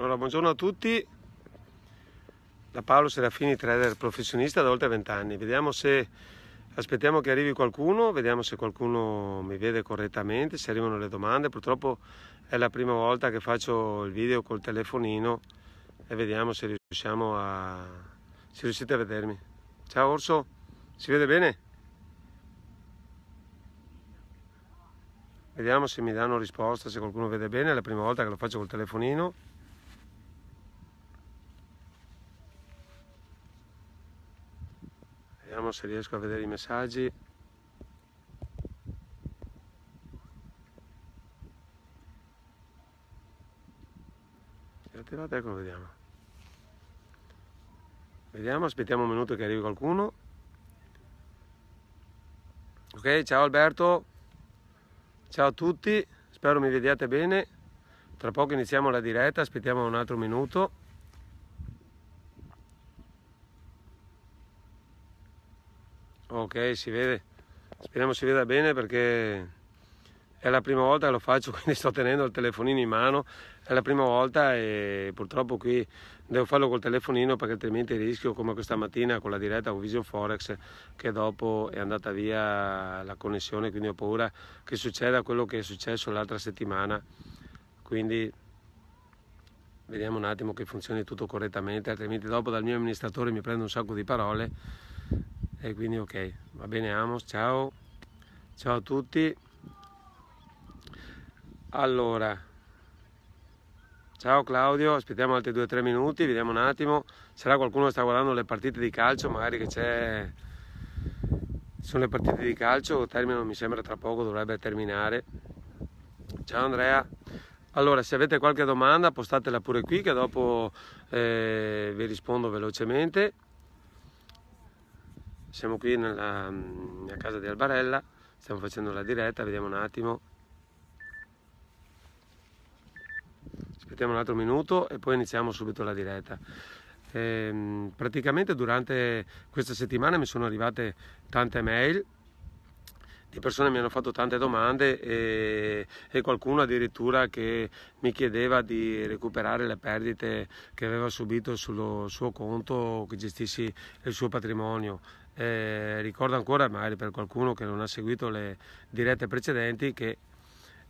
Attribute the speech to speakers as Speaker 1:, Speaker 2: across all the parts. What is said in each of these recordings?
Speaker 1: Allora, buongiorno a tutti. Da Paolo Serafini, trader professionista da oltre 20 anni. Vediamo se aspettiamo che arrivi qualcuno, vediamo se qualcuno mi vede correttamente, se arrivano le domande. Purtroppo è la prima volta che faccio il video col telefonino e vediamo se riusciamo a se riuscite a vedermi. Ciao Orso, si vede bene? Vediamo se mi danno risposta, se qualcuno vede bene, è la prima volta che lo faccio col telefonino. telefono se riesco a vedere i messaggi. Attivate, ecco, vediamo. Vediamo, aspettiamo un minuto che arrivi qualcuno. Ok, ciao Alberto. Ciao a tutti, spero mi vediate bene. Tra poco iniziamo la diretta, aspettiamo un altro minuto. ok si vede speriamo si veda bene perché è la prima volta che lo faccio quindi sto tenendo il telefonino in mano è la prima volta e purtroppo qui devo farlo col telefonino perché altrimenti rischio come questa mattina con la diretta con Vision Forex che dopo è andata via la connessione quindi ho paura che succeda quello che è successo l'altra settimana quindi vediamo un attimo che funzioni tutto correttamente altrimenti dopo dal mio amministratore mi prendo un sacco di parole e quindi ok va bene Amos ciao ciao a tutti allora ciao Claudio aspettiamo altri 2-3 minuti vediamo un attimo sarà qualcuno che sta guardando le partite di calcio magari che c'è sono le partite di calcio terminano mi sembra tra poco dovrebbe terminare ciao Andrea allora, se avete qualche domanda postatela pure qui che dopo eh, vi rispondo velocemente siamo qui nella, nella mm, casa di Albarella, stiamo facendo la diretta, vediamo un attimo. Aspettiamo un altro minuto e poi iniziamo subito la diretta. E, ehm, praticamente durante questa settimana mi sono arrivate tante mail di persone mi hanno fatto tante domande e, e, qualcuno addirittura che mi chiedeva di recuperare le perdite che aveva subito sul suo conto che gestissi il suo patrimonio eh, ricordo ancora, magari per qualcuno che non ha seguito le dirette precedenti, che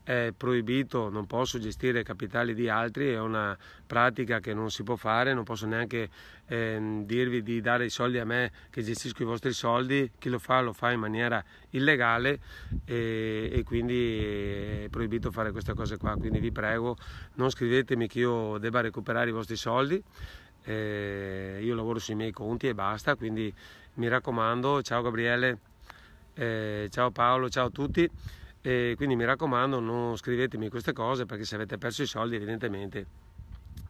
Speaker 1: è proibito, non posso gestire capitali di altri, è una pratica che non si può fare, non posso neanche ehm, dirvi di dare i soldi a me che gestisco i vostri soldi, chi lo fa lo fa in maniera illegale e, e quindi è proibito fare queste cose qua, quindi vi prego non scrivetemi che io debba recuperare i vostri soldi eh, io lavoro sui miei conti e basta, quindi mi raccomando, ciao Gabriele, eh, ciao Paolo, ciao a tutti, eh, quindi mi raccomando non scrivetemi queste cose perché se avete perso i soldi evidentemente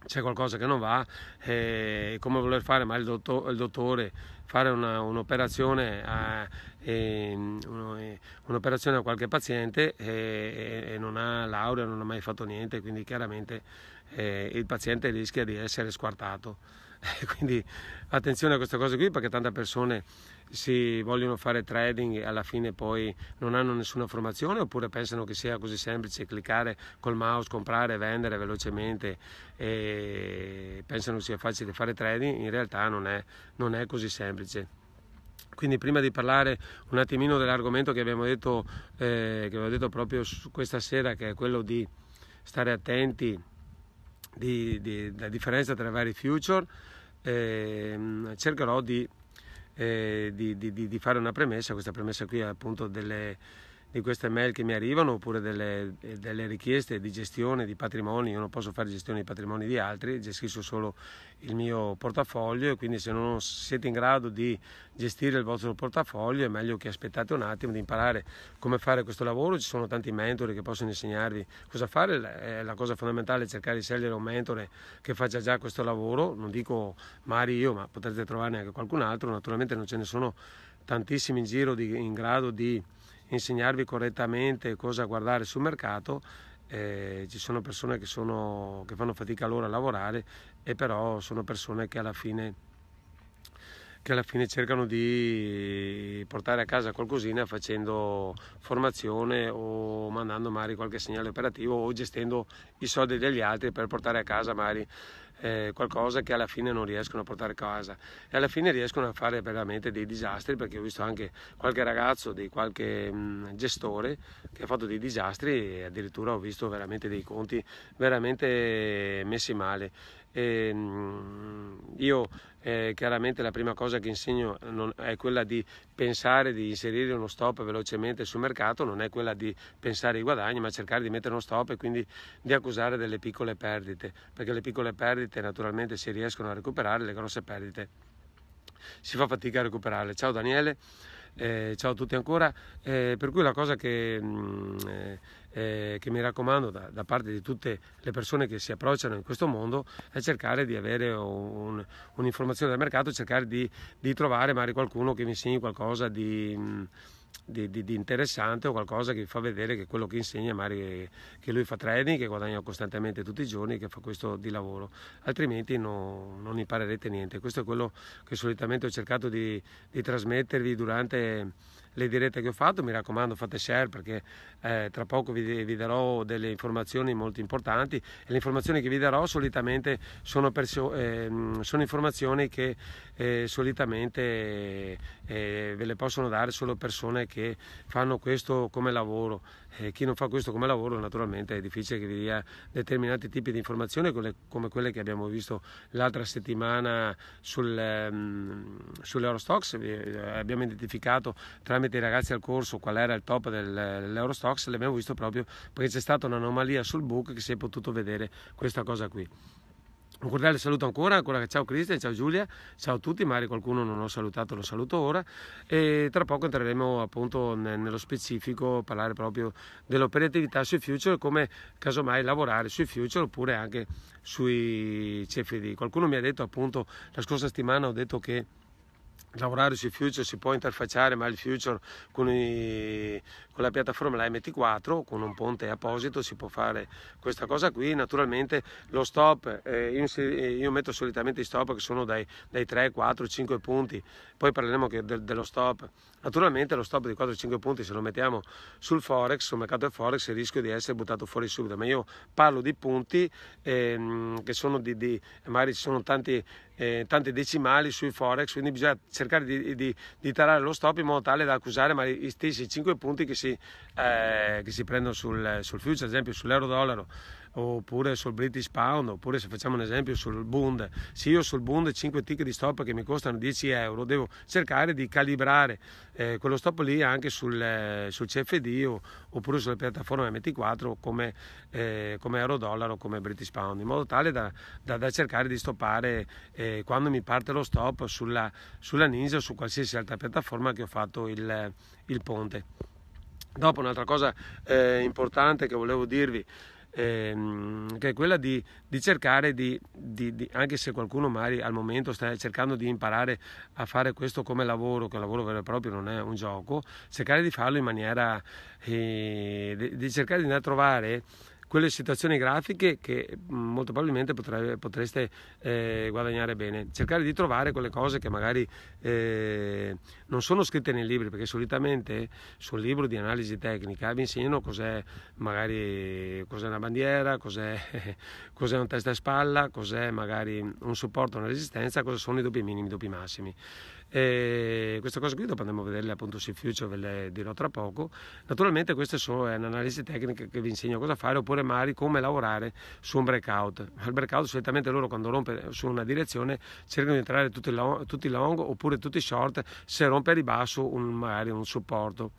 Speaker 1: c'è qualcosa che non va, eh, come voler fare male il, il, dottore, fare una, un'operazione, a, eh, eh un'operazione, a, qualche paziente eh, e, e non ha laurea, non ha mai fatto niente, quindi chiaramente eh, il paziente rischia di essere squartato. Quindi attenzione a queste cose qui perché tante persone si vogliono fare trading e alla fine poi non hanno nessuna formazione oppure pensano che sia così semplice cliccare col mouse, comprare, vendere velocemente e pensano sia facile fare trading, in realtà non è, non è così semplice. Quindi prima di parlare un attimino dell'argomento che abbiamo detto, eh, che detto proprio questa sera, che è quello di stare attenti di, di, la differenza tra i vari future, ehm, cercherò di, eh, di, fare una premessa, questa premessa qui è appunto delle di queste mail che mi arrivano oppure delle, eh, delle, richieste di gestione di patrimoni, io non posso fare gestione di patrimoni di altri, gestisco solo il mio portafoglio e quindi se non siete in grado di gestire il vostro portafoglio è meglio che aspettate un attimo di imparare come fare questo lavoro, ci sono tanti mentori che possono insegnarvi cosa fare, la eh, cosa fondamentale è cercare di scegliere un mentore che faccia già questo lavoro, non dico Mari io, ma potrete trovarne anche qualcun altro, naturalmente non ce ne sono tantissimi in giro di, in grado di insegnarvi correttamente cosa guardare sul mercato. Eh, ci sono persone che, sono, che fanno fatica loro a lavorare e però sono persone che alla fine che alla fine cercano di portare a casa qualcosina facendo formazione o mandando magari qualche segnale operativo o gestendo i soldi degli altri per portare a casa magari eh, qualcosa che alla fine non riescono a portare a casa e alla fine riescono a fare veramente dei disastri perché ho visto anche qualche ragazzo di qualche mh, gestore che ha fatto dei disastri e addirittura ho visto veramente dei conti veramente messi male e, mh, io eh, chiaramente la prima cosa che insegno non, è quella di pensare di inserire uno stop velocemente sul mercato, non è quella di pensare ai guadagni, ma cercare di mettere uno stop e quindi di accusare delle piccole perdite, perché le piccole perdite perdite, naturalmente si riescono a recuperare le grosse perdite. Si fa fatica a recuperarle. Ciao Daniele, eh, ciao a tutti ancora. Eh, per cui la cosa che, mh, mm, eh, eh, che mi raccomando da, da, parte di tutte le persone che si approcciano in questo mondo è cercare di avere un, un'informazione del mercato, cercare di, di, trovare magari qualcuno che mi insegni qualcosa di... Mh, mm, di, di, di, interessante o qualcosa che vi fa vedere che quello che insegna magari che lui fa trading, che guadagna costantemente tutti i giorni, che fa questo di lavoro, altrimenti no, non imparerete niente. Questo è quello che solitamente ho cercato di, di trasmettervi durante le dirette che ho fatto, mi raccomando fate share perché eh, tra poco vi, vi, darò delle informazioni molto importanti e le informazioni che vi darò solitamente sono, perso- eh, sono informazioni che eh, solitamente eh, ve le possono dare solo persone che fanno questo come lavoro. Eh, chi non fa questo come lavoro naturalmente è difficile che vi dia determinati tipi di informazioni come quelle che abbiamo visto l'altra settimana sul, um, ehm, sull'Eurostox. Eh, abbiamo identificato tramite i ragazzi al corso qual era il top dell'Eurostox, l'abbiamo visto proprio perché c'è stata un'anomalia sul book che si è potuto vedere questa cosa qui. Un cordiale saluto ancora, ancora ciao Cristian, ciao Giulia, ciao a tutti, magari qualcuno non ho salutato, lo saluto ora e tra poco entreremo appunto nello specifico, parlare proprio dell'operatività sui future, come casomai lavorare sui future oppure anche sui CFD. Qualcuno mi ha detto appunto, la scorsa settimana ho detto che lavorare sui future si può interfacciare ma il future con, i, con, la piattaforma la MT4 con un ponte apposito si può fare questa cosa qui naturalmente lo stop eh, io, eh, io, metto solitamente i stop che sono dai, dai 3 4 5 punti poi parleremo de, dello stop naturalmente lo stop di 4 5 punti se lo mettiamo sul forex sul mercato del forex il rischio di essere buttato fuori subito ma io parlo di punti eh, che sono di, di magari ci sono tanti eh, tante decimali sui forex quindi bisogna cercare di, di, di, tarare lo stop in modo tale da accusare ma gli stessi 5 punti che si, eh, che si prendono sul, sul future, ad esempio sull'euro dollaro oppure sul British Pound, oppure se facciamo un esempio sul Bund, se io sul Bund 5 tick di stop che mi costano 10 euro, devo cercare di calibrare eh, quello stop lì anche sul, eh, sul CFD o, oppure sulla piattaforma MT4 come, eh, come euro dollaro o come British Pound, in modo tale da, da, da cercare di stoppare eh, quando mi parte lo stop sulla, sulla Ninja o su qualsiasi altra piattaforma che ho fatto il, il ponte. Dopo un'altra cosa eh, importante che volevo dirvi ehm, che è quella di, di cercare di, di, di, anche se qualcuno magari al momento sta cercando di imparare a fare questo come lavoro, che è un lavoro vero e proprio, non è un gioco, cercare di farlo in maniera, eh, di cercare di andare a trovare quelle situazioni grafiche che mm, molto probabilmente potrebbe, potreste eh, guadagnare bene. Cercare di trovare quelle cose che magari eh, non sono scritte nei libri, perché solitamente sul libro di analisi tecnica vi insegnano cos'è magari cos'è una bandiera, cos'è, cos'è un testa e spalla, cos'è magari un supporto, una resistenza, cosa sono i doppi minimi, i doppi massimi. E questa cosa qui dopo andremo a vederle appunto sui future, ve le dirò tra poco. Naturalmente questa è un'analisi tecnica che vi insegno cosa fare oppure magari come lavorare su un breakout. Al breakout solitamente loro quando rompe su una direzione cercano di entrare tutti, long, tutti long oppure tutti short se rompe a ribasso un, magari un supporto.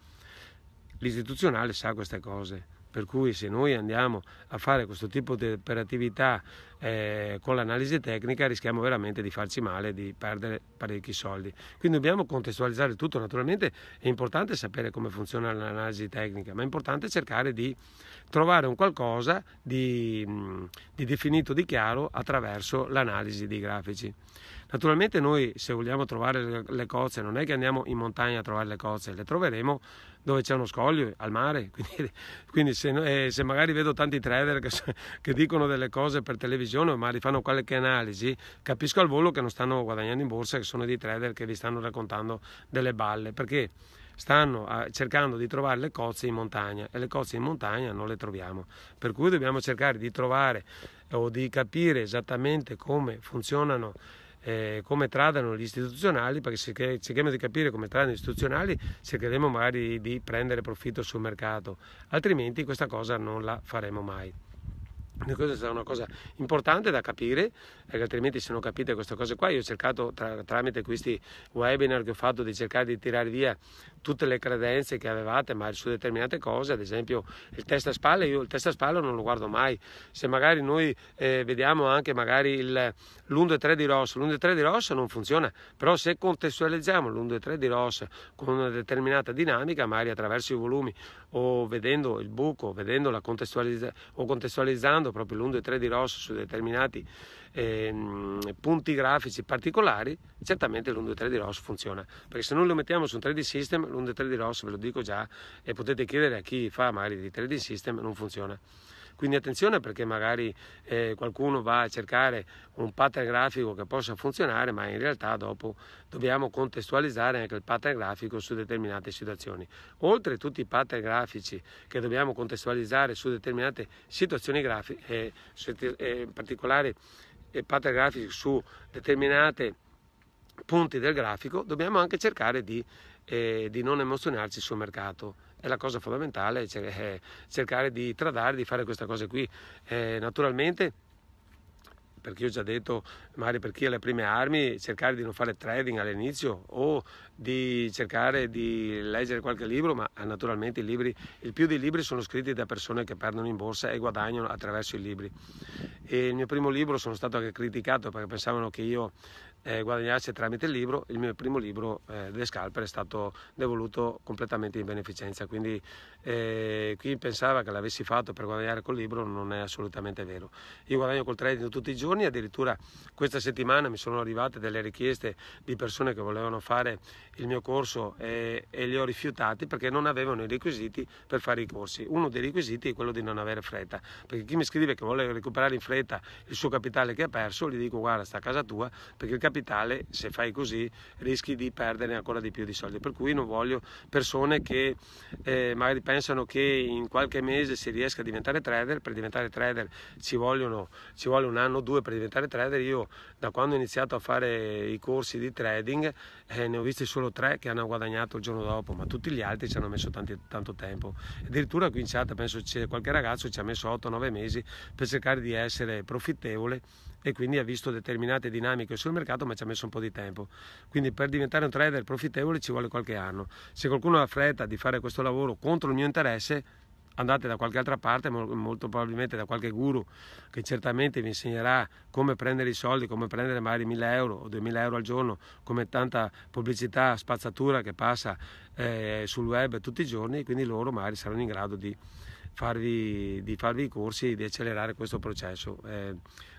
Speaker 1: L'istituzionale sa queste cose. Per cui se noi andiamo a fare questo tipo di operatività eh, con l'analisi tecnica rischiamo veramente di farci male, di perdere parecchi soldi. Quindi dobbiamo contestualizzare tutto, naturalmente è importante sapere come funziona l'analisi tecnica, ma è importante cercare di trovare un qualcosa di, mm, di definito, di chiaro attraverso l'analisi dei grafici. Naturalmente noi se vogliamo trovare le cozze non è che andiamo in montagna a trovare le cozze, le troveremo dove c'è uno scoglio, al mare, quindi, quindi se, eh, se, magari vedo tanti trader che, che dicono delle cose per televisione, televisione, ma rifanno qualche analisi, capisco al volo che non stanno guadagnando in borsa, che sono dei trader che vi stanno raccontando delle balle, perché stanno ah, cercando di trovare le cozze in montagna e le cozze in montagna non le troviamo. Per cui dobbiamo cercare di trovare eh, o di capire esattamente come funzionano eh, come tradano gli istituzionali, perché se cerchiamo di capire come tradano gli istituzionali cercheremo magari di prendere profitto sul mercato, altrimenti questa cosa non la faremo mai. Questa sarà una cosa importante da capire, perché altrimenti se non capite queste cose qua, io ho cercato tra, tramite questi webinar che ho fatto di cercare di tirare via tutte le credenze che avevate, ma su determinate cose, ad esempio il test a spalle, io il test a spalle non lo guardo mai, se magari noi eh, vediamo anche magari l'1 e 3 di rosso, l'1 e 3 di rosso non funziona, però se contestualizziamo l'1 e 3 di rosso con una determinata dinamica, magari attraverso i volumi o vedendo il buco, vedendo la contestualizza- o contestualizzando, proprio l'1, 2, 3 di rosso su determinati eh, punti grafici particolari, certamente l'1, 2, 3 di rosso funziona, perché se non lo mettiamo su un 3D system, l'1, 2, 3 di rosso, ve lo dico già, e potete chiedere a chi fa magari di 3D system, non funziona. Quindi attenzione perché magari eh, qualcuno va a cercare un pattern grafico che possa funzionare, ma in realtà dopo dobbiamo contestualizzare anche il pattern grafico su determinate situazioni. Oltre a tutti i pattern grafici che dobbiamo contestualizzare su determinate situazioni grafiche, eh, eh, in particolare eh, pattern grafici su determinate punti del grafico, dobbiamo anche cercare di, eh, di non emozionarci sul mercato e la cosa fondamentale è cercare di tradare, di fare questa cosa qui. Eh, naturalmente perché io ho già detto, magari per chi ha le prime armi, cercare di non fare trading all'inizio o di cercare di leggere qualche libro, ma eh, naturalmente i libri, il più dei libri sono scritti da persone che perdono in borsa e guadagnano attraverso i libri. E il mio primo libro sono stato anche criticato perché pensavano che io eh, guadagnarsi tramite il libro, il mio primo libro eh, delle scalpere è stato devoluto completamente in beneficenza, quindi eh, chi pensava che l'avessi fatto per guadagnare col libro non è assolutamente vero. Io guadagno col trading tutti i giorni, addirittura questa settimana mi sono arrivate delle richieste di persone che volevano fare il mio corso e, e li ho rifiutati perché non avevano i requisiti per fare i corsi. Uno dei requisiti è quello di non avere fretta, perché chi mi scrive che vuole recuperare in fretta il suo capitale che ha perso, gli dico guarda sta a casa tua perché il capitale capitale, se fai così rischi di perdere ancora di più di soldi, per cui non voglio persone che eh, magari pensano che in qualche mese si riesca a diventare trader, per diventare trader ci, vogliono, ci vuole un anno o due per diventare trader, io da quando ho iniziato a fare i corsi di trading eh, ne ho visti solo tre che hanno guadagnato il giorno dopo, ma tutti gli altri ci hanno messo tanti, tanto tempo, addirittura qui in chat penso c'è qualche ragazzo che ci ha messo 8-9 mesi per cercare di essere profittevole e quindi ha visto determinate dinamiche sul mercato ma ci ha messo un po' di tempo. Quindi per diventare un trader profittevole ci vuole qualche anno. Se qualcuno ha fretta di fare questo lavoro contro il mio interesse, andate da qualche altra parte, molto probabilmente da qualche guru che certamente vi insegnerà come prendere i soldi, come prendere magari 1000 euro o 2000 euro al giorno, come tanta pubblicità spazzatura che passa eh, sul web tutti i giorni, quindi loro magari saranno in grado di farvi, di farvi i corsi e di accelerare questo processo. Eh,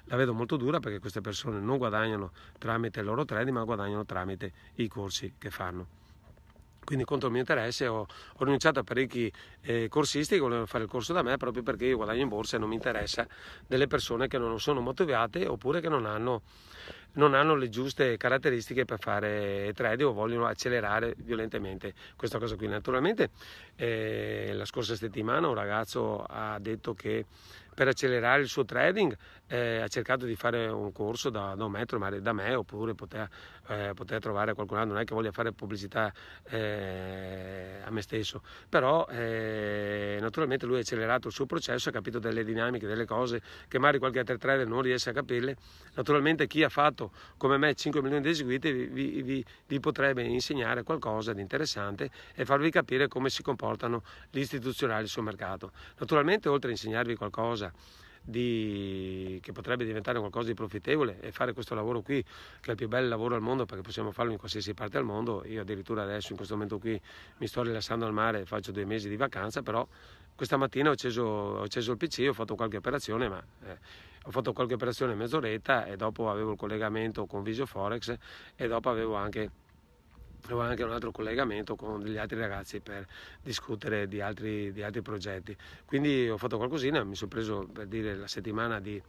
Speaker 1: la vedo molto dura perché queste persone non guadagnano tramite il loro trading ma guadagnano tramite i corsi che fanno quindi contro il mio interesse ho, ho rinunciato a parecchi eh, corsisti che volevano fare il corso da me proprio perché io guadagno in borsa e non mi interessa delle persone che non sono motivate oppure che non hanno, non hanno le giuste caratteristiche per fare trading o vogliono accelerare violentemente questa cosa qui. Naturalmente eh, la scorsa settimana un ragazzo ha detto che per accelerare il suo trading eh, ha cercato di fare un corso da, da un metro magari da me oppure poter, eh, poter, trovare qualcun altro, non è che voglia fare pubblicità eh, a me stesso, però eh, naturalmente lui ha accelerato il suo processo, ha capito delle dinamiche, delle cose che magari qualche altro trader non riesce a capirle, naturalmente chi ha fatto come me 5 milioni di eseguiti vi, vi, vi potrebbe insegnare qualcosa di interessante e farvi capire come si comportano gli istituzionali sul mercato. Naturalmente oltre a insegnarvi qualcosa, di, che potrebbe diventare qualcosa di profittevole e fare questo lavoro qui, che è il più bel lavoro al mondo perché possiamo farlo in qualsiasi parte del mondo. Io addirittura adesso in questo momento qui mi sto rilassando al mare, faccio due mesi di vacanza, però questa mattina ho acceso, ho acceso il PC, ho fatto qualche operazione, ma... Eh, ho fatto qualche operazione mezz'oretta e dopo avevo il collegamento con Visio Forex e dopo avevo anche avevo anche un altro collegamento con degli altri ragazzi per discutere di altri, di altri progetti. Quindi ho fatto qualcosina, mi sono preso per dire la settimana di,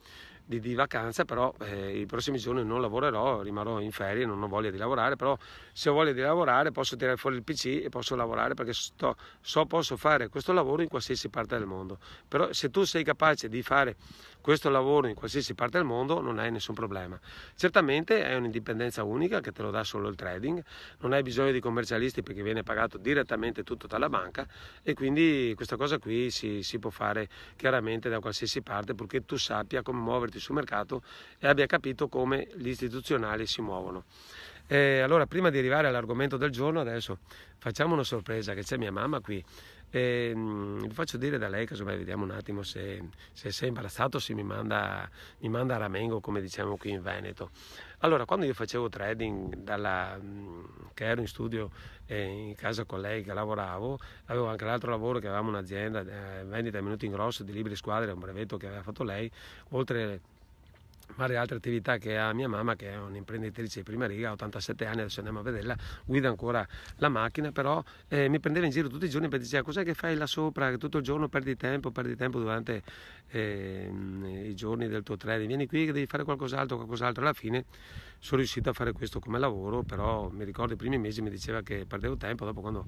Speaker 1: di, di vacanza, però eh, i prossimi giorni non lavorerò, rimarrò in ferie, non ho voglia di lavorare, però se ho voglia di lavorare posso tirare fuori il PC e posso lavorare perché sto, so posso fare questo lavoro in qualsiasi parte del mondo. Però se tu sei capace di fare questo lavoro in qualsiasi parte del mondo non hai nessun problema. Certamente è un'indipendenza unica che te lo dà solo il trading, non hai bisogno di commercialisti perché viene pagato direttamente tutto dalla banca e quindi questa cosa qui si, si può fare chiaramente da qualsiasi parte purché tu sappia come muoverti sul mercato e abbia capito come gli istituzionali si muovono. Eh, allora, prima di arrivare all'argomento del giorno, adesso facciamo una sorpresa che c'è mia mamma qui. E, ehm, lo faccio dire da lei, casomai vediamo un attimo se, se, se è imbarazzato, se mi manda, mi manda a ramengo, come diciamo qui in Veneto. Allora, quando io facevo trading, dalla, mm, che ero in studio eh, in casa con lei che lavoravo, avevo anche l'altro lavoro che avevamo un'azienda, eh, vendita a minuti in grosso di libri squadre, un brevetto che aveva fatto lei, oltre varie altre attività che ha mia mamma che è un'imprenditrice di prima riga, 87 anni, adesso andiamo a vederla, guida ancora la macchina, però eh, mi prendeva in giro tutti i giorni perché diceva ah, cos'è che fai là sopra, che tutto il giorno perdi tempo, perdi tempo durante eh, i giorni del tuo trading, vieni qui che devi fare qualcos'altro, qualcos'altro, alla fine sono riuscito a fare questo come lavoro, però mi ricordo i primi mesi mi diceva che perdevo tempo, dopo quando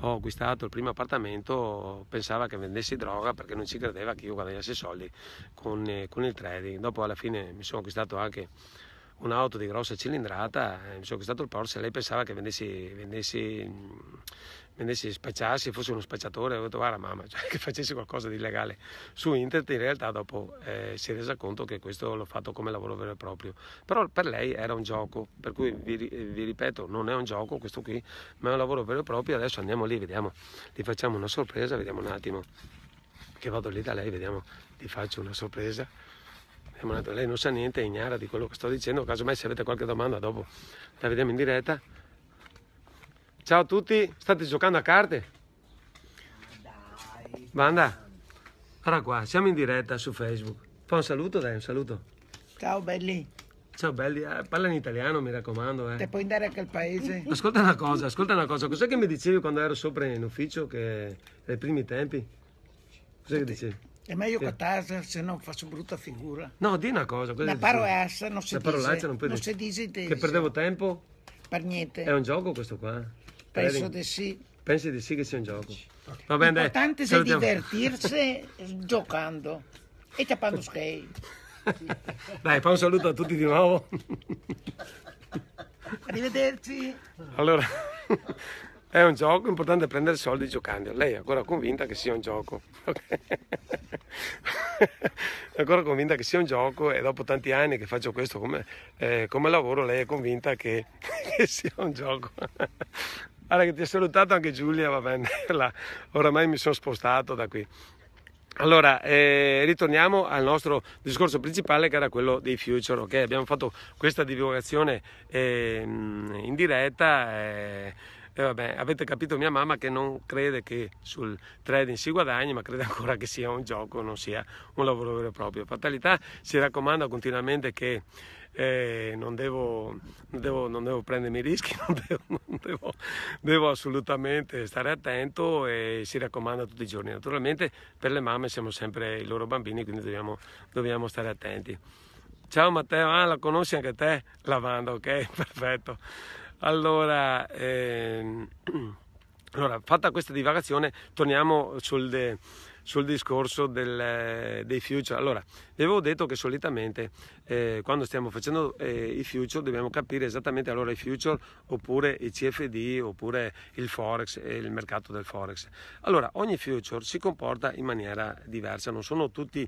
Speaker 1: ho acquistato il primo appartamento pensava che vendessi droga perché non ci credeva che io guadagnassi soldi con, eh, con il trading, dopo alla fine mi sono acquistato anche un'auto di grossa cilindrata, eh, mi sono acquistato il Porsche, lei pensava che vendessi, vendessi, mm, vendessi spacciassi, fossi uno spacciatore, ho detto guarda mamma, cioè che facessi qualcosa di illegale su internet, in realtà dopo eh, si è resa conto che questo l'ho fatto come lavoro vero e proprio, però per lei era un gioco, per cui vi, vi ripeto, non è un gioco questo qui, ma è un lavoro vero e proprio, adesso andiamo lì, vediamo, gli facciamo una sorpresa, vediamo un attimo, che vado lì da lei, vediamo, gli faccio una sorpresa. Abbiamo detto, lei non sa niente, è ignara di quello che sto dicendo, casomai se avete qualche domanda dopo la vediamo in diretta. Ciao a tutti, state giocando a carte? Dai. Banda, allora qua, siamo in diretta su Facebook. Fa un saluto dai, un saluto. Ciao belli. Ciao belli, eh, parla in italiano mi raccomando. Eh. Te puoi andare anche al paese. Ascolta una cosa, ascolta una cosa, cos'è che mi dicevi quando ero sopra in ufficio che nei primi tempi? Cos'è che dicevi? È meglio che tasa, se no faccio brutta figura. No, di una cosa. La parolaccia non si dice. Non, non si dice Che perdevo tempo? Per niente. È un gioco questo qua? Penso di sì. Pensi di sì che sia un gioco? Va bene, L'importante è divertirsi giocando e tappando skate. Dai, fa un saluto a tutti di nuovo. Arrivederci. Allora... È un gioco, importante prendere soldi giocando. Lei è ancora convinta che sia un gioco. è ancora convinta che sia un gioco e dopo tanti anni che faccio questo come, eh, come lavoro, lei è convinta che, che sia un gioco. Guarda che ti ha salutato anche Giulia, va bene, oramai mi sono spostato da qui. Allora, eh, ritorniamo al nostro discorso principale che era quello dei future, ok? Abbiamo fatto questa divulgazione eh, in diretta. Eh, e vabbè, avete capito mia mamma che non crede che sul trading si guadagni, ma crede ancora che sia un gioco, non sia un lavoro vero e proprio. Fatalità si raccomanda continuamente che eh, non, devo, non, devo, non, devo, prendermi rischi, non, devo, non devo, assolutamente stare attento e si raccomanda tutti i giorni. Naturalmente per le mamme siamo sempre i loro bambini, quindi dobbiamo, dobbiamo stare attenti. Ciao Matteo, ah, la conosci anche te? Lavanda, ok, perfetto. Allora, ehm, allora fatta questa divagazione, torniamo sul... De, sul discorso del, eh, dei future. Allora, vi avevo detto che solitamente eh, quando stiamo facendo eh, i future dobbiamo capire esattamente allora i future oppure i CFD oppure il forex e il mercato del forex. Allora, ogni future si comporta in maniera diversa, non, tutti,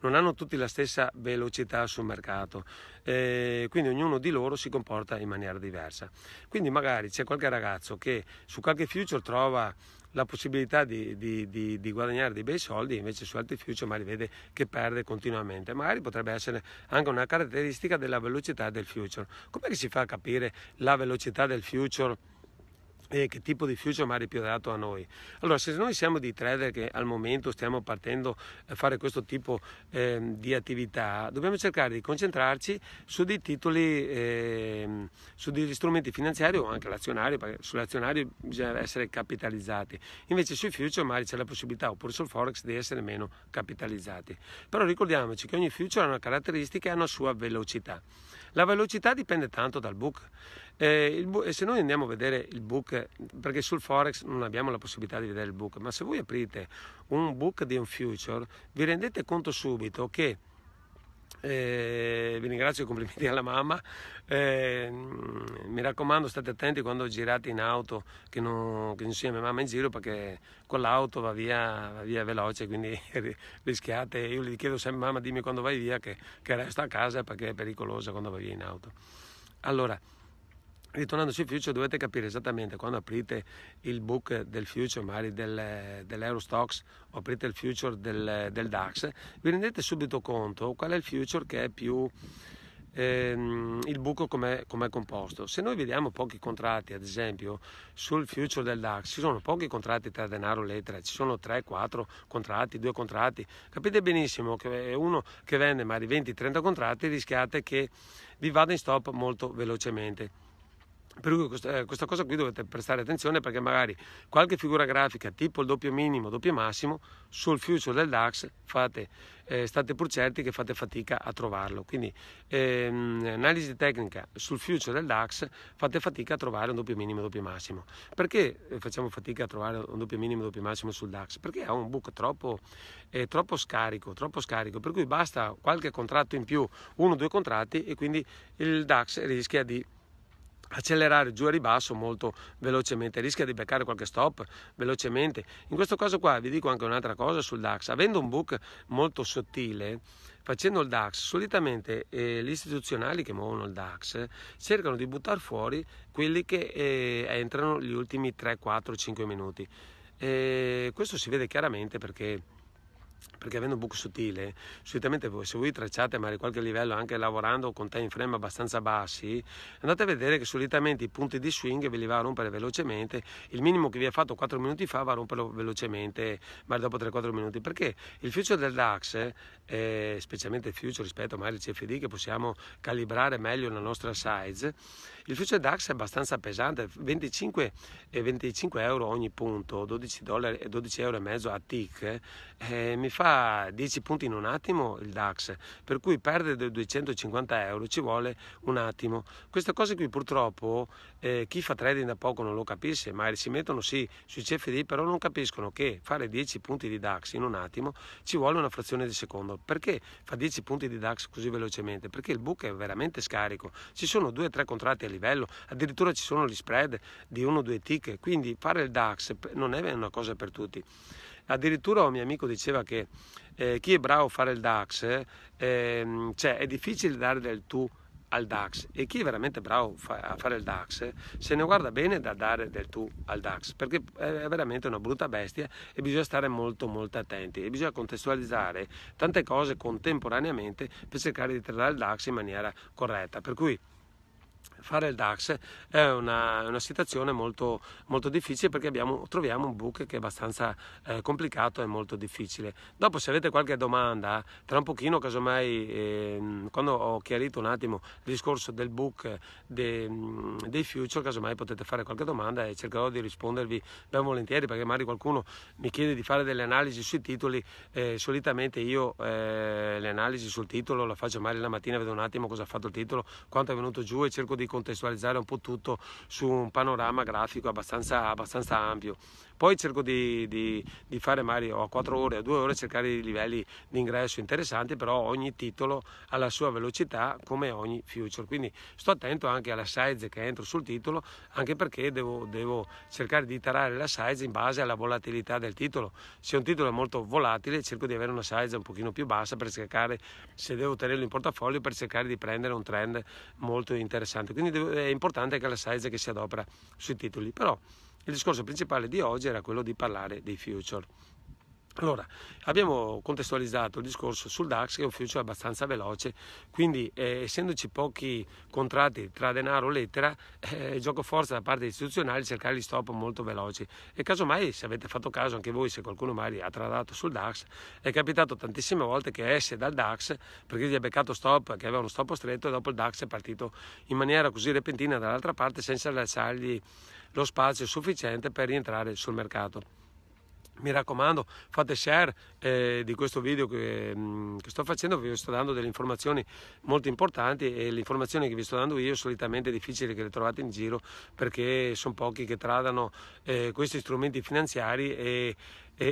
Speaker 1: non hanno tutti la stessa velocità sul mercato, eh, quindi ognuno di loro si comporta in maniera diversa. Quindi magari c'è qualche ragazzo che su qualche future trova la possibilità di, di, di, di, guadagnare dei bei soldi, invece su altri future magari vede che perde continuamente. Magari potrebbe essere anche una caratteristica della velocità del future. Com'è che si fa a capire la velocità del future? e che tipo di future mi più adatto a noi. Allora, se noi siamo di trader che al momento stiamo partendo a fare questo tipo eh, di attività, dobbiamo cercare di concentrarci su dei titoli, eh, su degli strumenti finanziari o anche l'azionario, perché sull'azionario bisogna essere capitalizzati. Invece sui future magari c'è la possibilità, oppure sul forex, di essere meno capitalizzati. Però ricordiamoci che ogni future ha una caratteristica e ha una sua velocità. La velocità dipende tanto dal book. Eh, bu- se noi andiamo a vedere il book, perché sul Forex non abbiamo la possibilità di vedere il book, ma se voi aprite un book di un future, vi rendete conto subito che eh, vi ringrazio e complimenti alla mamma. Eh, mi raccomando, state attenti quando girate in auto, che non, che non sia mia mamma in giro, perché con l'auto va via, va via veloce, quindi rischiate. Io gli chiedo sempre, mamma, dimmi quando vai via, che, che resto a casa perché è pericolosa quando vai via in auto. Allora, ritornando sui future dovete capire esattamente quando aprite il book del future magari del, dell'Eurostox o aprite il future del, del, DAX vi rendete subito conto qual è il future che è più ehm, il buco come è composto se noi vediamo pochi contratti ad esempio sul future del DAX ci sono pochi contratti tra denaro e lettera ci sono 3-4 contratti 2 contratti capite benissimo che uno che vende magari 20-30 contratti rischiate che vi vada in stop molto velocemente per cui eh, questa, cosa qui dovete prestare attenzione perché magari qualche figura grafica tipo il doppio minimo, doppio massimo, sul future del DAX fate, eh, state pur certi che fate fatica a trovarlo. Quindi ehm, analisi tecnica sul future del DAX fate fatica a trovare un doppio minimo, doppio massimo. Perché eh, facciamo fatica a trovare un doppio minimo, doppio massimo sul DAX? Perché ha un book troppo, eh, troppo scarico, troppo scarico, per cui basta qualche contratto in più, uno o due contratti e quindi il DAX rischia di accelerare giù a ribasso molto velocemente, rischia di beccare qualche stop velocemente. In questo caso qua vi dico anche un'altra cosa sul DAX, avendo un book molto sottile, facendo il DAX, solitamente eh, gli istituzionali che muovono il DAX eh, cercano di buttare fuori quelli che eh, entrano gli ultimi 3, 4, 5 minuti. Eh, questo si vede chiaramente perché perché avendo un buco sottile, solitamente se voi tracciate magari qualche livello anche lavorando con time frame abbastanza bassi, andate a vedere che solitamente i punti di swing ve li va a rompere velocemente, il minimo che vi ha fatto 4 minuti fa va a romperlo velocemente, magari dopo 3-4 minuti, perché il future del DAX, eh, specialmente il future rispetto magari al CFD che possiamo calibrare meglio la nostra size, il future DAX è abbastanza pesante, 25, eh, 25 euro ogni punto, 12, dollari, 12 euro e mezzo a tick, eh, mi mi fa 10 punti in un attimo il DAX, per cui perdere 250 euro ci vuole un attimo. Questa cosa qui purtroppo eh, chi fa trading da poco non lo capisce, magari si mettono sì sui CFD, però non capiscono che fare 10 punti di DAX in un attimo ci vuole una frazione di secondo. Perché fa 10 punti di DAX così velocemente? Perché il book è veramente scarico, ci sono 2-3 contratti a livello, addirittura ci sono gli spread di uno o due tick, quindi fare il DAX non è una cosa per tutti. Addirittura un mio amico diceva che eh, chi è bravo a fare il DAX, eh, cioè è difficile dare del tu al DAX e chi è veramente bravo a fare il DAX se ne guarda bene da dare del tu al DAX perché è veramente una brutta bestia e bisogna stare molto molto attenti e bisogna contestualizzare tante cose contemporaneamente per cercare di trattare il DAX in maniera corretta per cui fare il DAX è una, una situazione molto, molto, difficile perché abbiamo, troviamo un book che è abbastanza eh, complicato e molto difficile. Dopo se avete qualche domanda, tra un pochino casomai eh, quando ho chiarito un attimo il discorso del book de, dei future, casomai potete fare qualche domanda e cercherò di rispondervi ben volentieri perché magari qualcuno mi chiede di fare delle analisi sui titoli, eh, solitamente io eh, le analisi sul titolo la faccio magari la mattina, vedo un attimo cosa ha fatto il titolo, quanto è venuto giù e cerco cerco di contestualizzare un po' tutto su un panorama grafico abbastanza, abbastanza ampio. Poi cerco di, di, di fare magari a 4 ore, a 2 ore, cercare dei livelli di ingresso interessanti, però ogni titolo ha la sua velocità come ogni future. Quindi sto attento anche alla size che entro sul titolo, anche perché devo, devo cercare di tarare la size in base alla volatilità del titolo. Se un titolo è molto volatile, cerco di avere una size un pochino più bassa per cercare, se devo tenerlo in portafoglio, per cercare di prendere un trend molto interessante. Quindi è importante che la size che si adopera sui titoli. Però il discorso principale di oggi era quello di parlare dei future. Allora, abbiamo contestualizzato il discorso sul DAX che è un future abbastanza veloce, quindi eh, essendoci pochi contratti tra denaro e lettera, eh, gioco forza da parte degli istituzionali cercare gli stop molto veloci. E casomai, se avete fatto caso anche voi, se qualcuno magari ha tradato sul DAX, è capitato tantissime volte che esce dal DAX perché gli ha beccato stop, che aveva uno stop stretto e dopo il DAX è partito in maniera così repentina dall'altra parte senza lasciargli lo spazio sufficiente per rientrare sul mercato. Mi raccomando, fate share eh, di questo video che, mm, che, sto facendo, vi sto dando delle informazioni molto importanti e le informazioni che vi sto dando io solitamente è difficile che le trovate in giro perché sono pochi che tradano eh, questi strumenti finanziari e, e,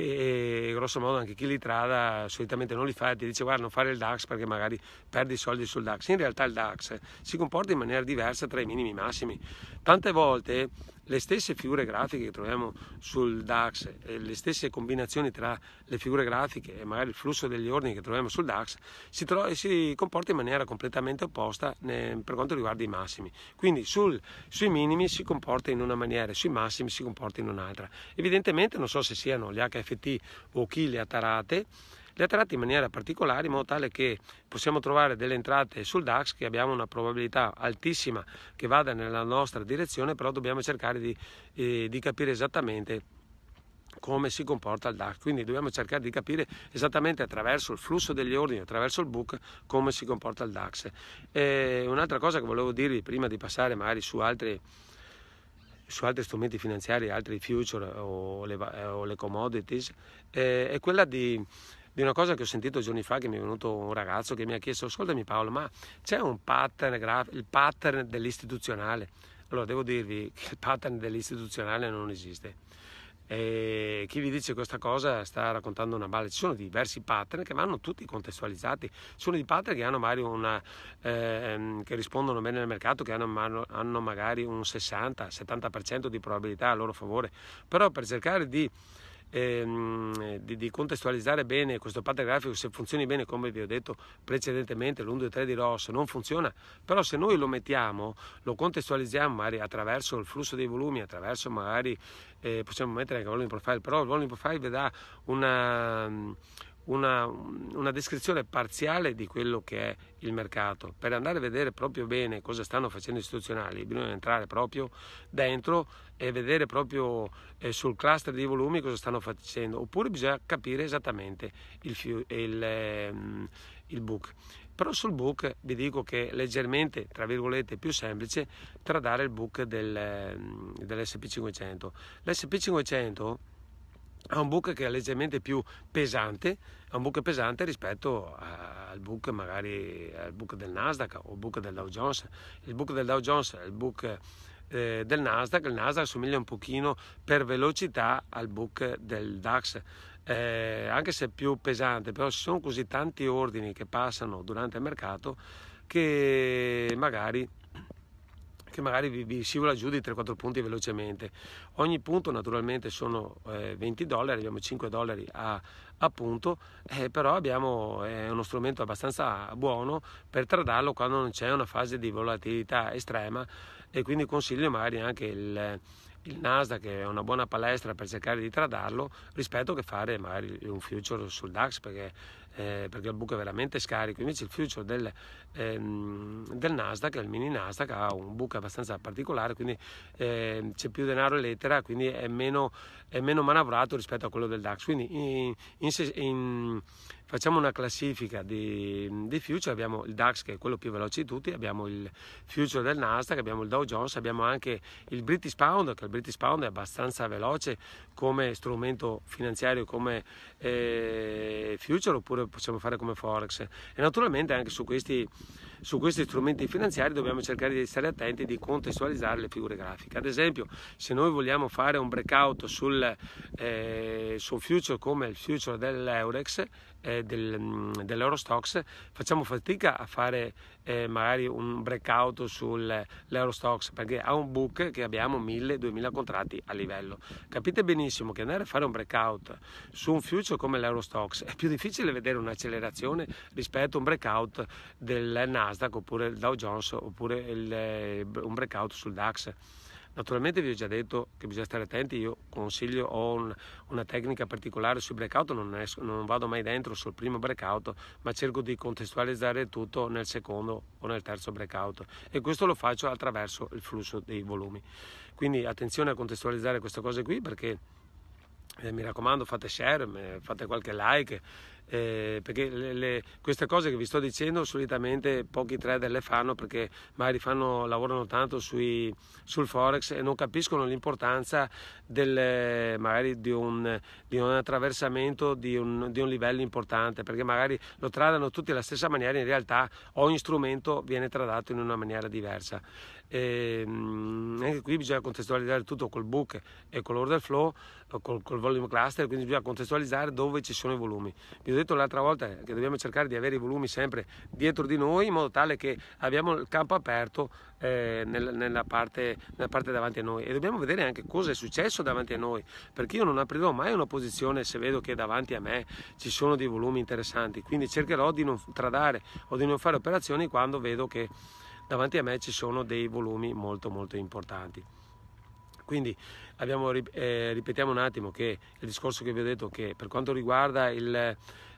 Speaker 1: e, grosso modo anche chi li trada solitamente non li fa e ti dice guarda non fare il DAX perché magari perdi soldi sul DAX. In realtà il DAX si comporta in maniera diversa tra i minimi e i massimi. Tante volte le stesse figure grafiche che troviamo sul DAX, le stesse combinazioni tra le figure grafiche e magari il flusso degli ordini che troviamo sul DAX, si, tro- si comporta in maniera completamente opposta ne- per quanto riguarda i massimi. Quindi sul- sui minimi si comporta in una maniera, sui massimi si comporta in un'altra. Evidentemente non so se siano gli HFT o chi le ha tarate, le ha tratte in maniera particolare in modo tale che possiamo trovare delle entrate sul DAX che abbiamo una probabilità altissima che vada nella nostra direzione, però dobbiamo cercare di, eh, di capire esattamente come si comporta il DAX. Quindi dobbiamo cercare di capire esattamente attraverso il flusso degli ordini, attraverso il book, come si comporta il DAX. E un'altra cosa che volevo dirvi prima di passare magari su altri, su altri strumenti finanziari, altri future o le, eh, o le commodities, eh, è quella di di una cosa che ho sentito giorni fa che mi è venuto un ragazzo che mi ha chiesto ascoltami Paolo ma c'è un pattern graf- il pattern dell'istituzionale allora devo dirvi che il pattern dell'istituzionale non esiste e chi vi dice questa cosa sta raccontando una balla. Ci sono diversi pattern che vanno tutti contestualizzati. Ci sono dei pattern che, magari una, ehm, che rispondono bene al mercato, che hanno, hanno magari un 60-70% di probabilità a loro favore. Però per cercare di ehm, di, di, contestualizzare bene questo pattern grafico, se funzioni bene come vi ho detto precedentemente, l'1, 2, 3 di Ross non funziona, però se noi lo mettiamo, lo contestualizziamo magari attraverso il flusso dei volumi, attraverso magari eh, possiamo mettere anche il volume profile, però il volume profile vi dà una una, una, descrizione parziale di quello che è il mercato. Per andare a vedere proprio bene cosa stanno facendo gli istituzionali bisogna entrare proprio dentro e vedere proprio eh, sul cluster di volumi cosa stanno facendo, oppure bisogna capire esattamente il, il, eh, il book. Però sul book vi dico che è leggermente, tra virgolette, più semplice tradare il book del, ehm, dell'SP500. L'SP500 è un book che è leggermente più pesante, ha un book pesante rispetto al book magari al book del Nasdaq o al book del Dow Jones. Il book del Dow Jones è il book eh, del Nasdaq, il Nasdaq somiglia un pochino per velocità al book del DAX. Eh, anche se è più pesante, però ci sono così tanti ordini che passano durante il mercato che magari che magari vi, vi scivola giù di 3-4 punti velocemente. Ogni punto naturalmente sono eh, 20 dollari, abbiamo 5 dollari a, a punto, eh, però abbiamo eh, uno strumento abbastanza buono per tradarlo quando non c'è una fase di volatilità estrema e quindi consiglio magari anche il il Nasdaq che è una buona palestra per cercare di tradarlo rispetto che fare magari un future sul DAX perché eh, perché il buco è veramente scarico, invece il future del, ehm, del Nasdaq, il mini Nasdaq, ha un buco abbastanza particolare, quindi eh, c'è più denaro e lettera, quindi è meno, è meno manovrato rispetto a quello del DAX. Quindi in, in, in Facciamo una classifica di, di, future, abbiamo il DAX che è quello più veloce di tutti, abbiamo il future del Nasdaq, abbiamo il Dow Jones, abbiamo anche il British Pound, che il British Pound è abbastanza veloce come strumento finanziario, come eh, future, oppure possiamo fare come Forex. E naturalmente anche su questi, su questi strumenti finanziari dobbiamo cercare di stare attenti e di contestualizzare le figure grafiche. Ad esempio, se noi vogliamo fare un breakout sul, eh, sul future come il future dell'Eurex, eh, del, mm, dell'Eurostox facciamo fatica a fare eh, magari un breakout sull'Eurostox perché ha un book che abbiamo 1000-2000 contratti a livello. Capite benissimo che andare a fare un breakout su un future come l'Eurostox è più difficile vedere un'accelerazione rispetto a un breakout del Nasdaq oppure il Dow Jones oppure il, eh, un breakout sul DAX. Naturalmente vi ho già detto che bisogna stare attenti, io consiglio, ho un, una tecnica particolare sui breakout, non, esco, non vado mai dentro sul primo breakout, ma cerco di contestualizzare tutto nel secondo o nel terzo breakout e questo lo faccio attraverso il flusso dei volumi. Quindi attenzione a contestualizzare queste cose qui perché eh, mi raccomando fate share, fate qualche like, eh, perché le, le, queste cose che vi sto dicendo solitamente pochi trader le fanno perché magari fanno, lavorano tanto sui, sul forex e non capiscono l'importanza magari di un, di un attraversamento di un, di un, livello importante, perché magari lo tradano tutti alla stessa maniera, in realtà ogni strumento viene tradato in una maniera diversa. E, ehm, anche qui bisogna contestualizzare tutto col book e col order flow, eh, col, col volume cluster, quindi bisogna contestualizzare dove ci sono i volumi. Vi ho detto l'altra volta che dobbiamo cercare di avere i volumi sempre dietro di noi in modo tale che abbiamo il campo aperto eh, nel, nella, parte, nella parte davanti a noi e dobbiamo vedere anche cosa è successo davanti a noi, perché io non aprirò mai una posizione se vedo che davanti a me ci sono dei volumi interessanti, quindi cercherò di non tradare o di non fare operazioni quando vedo che davanti a me ci sono dei volumi molto molto importanti. Quindi abbiamo, eh, ripetiamo un attimo che il discorso che vi ho detto che per quanto riguarda il...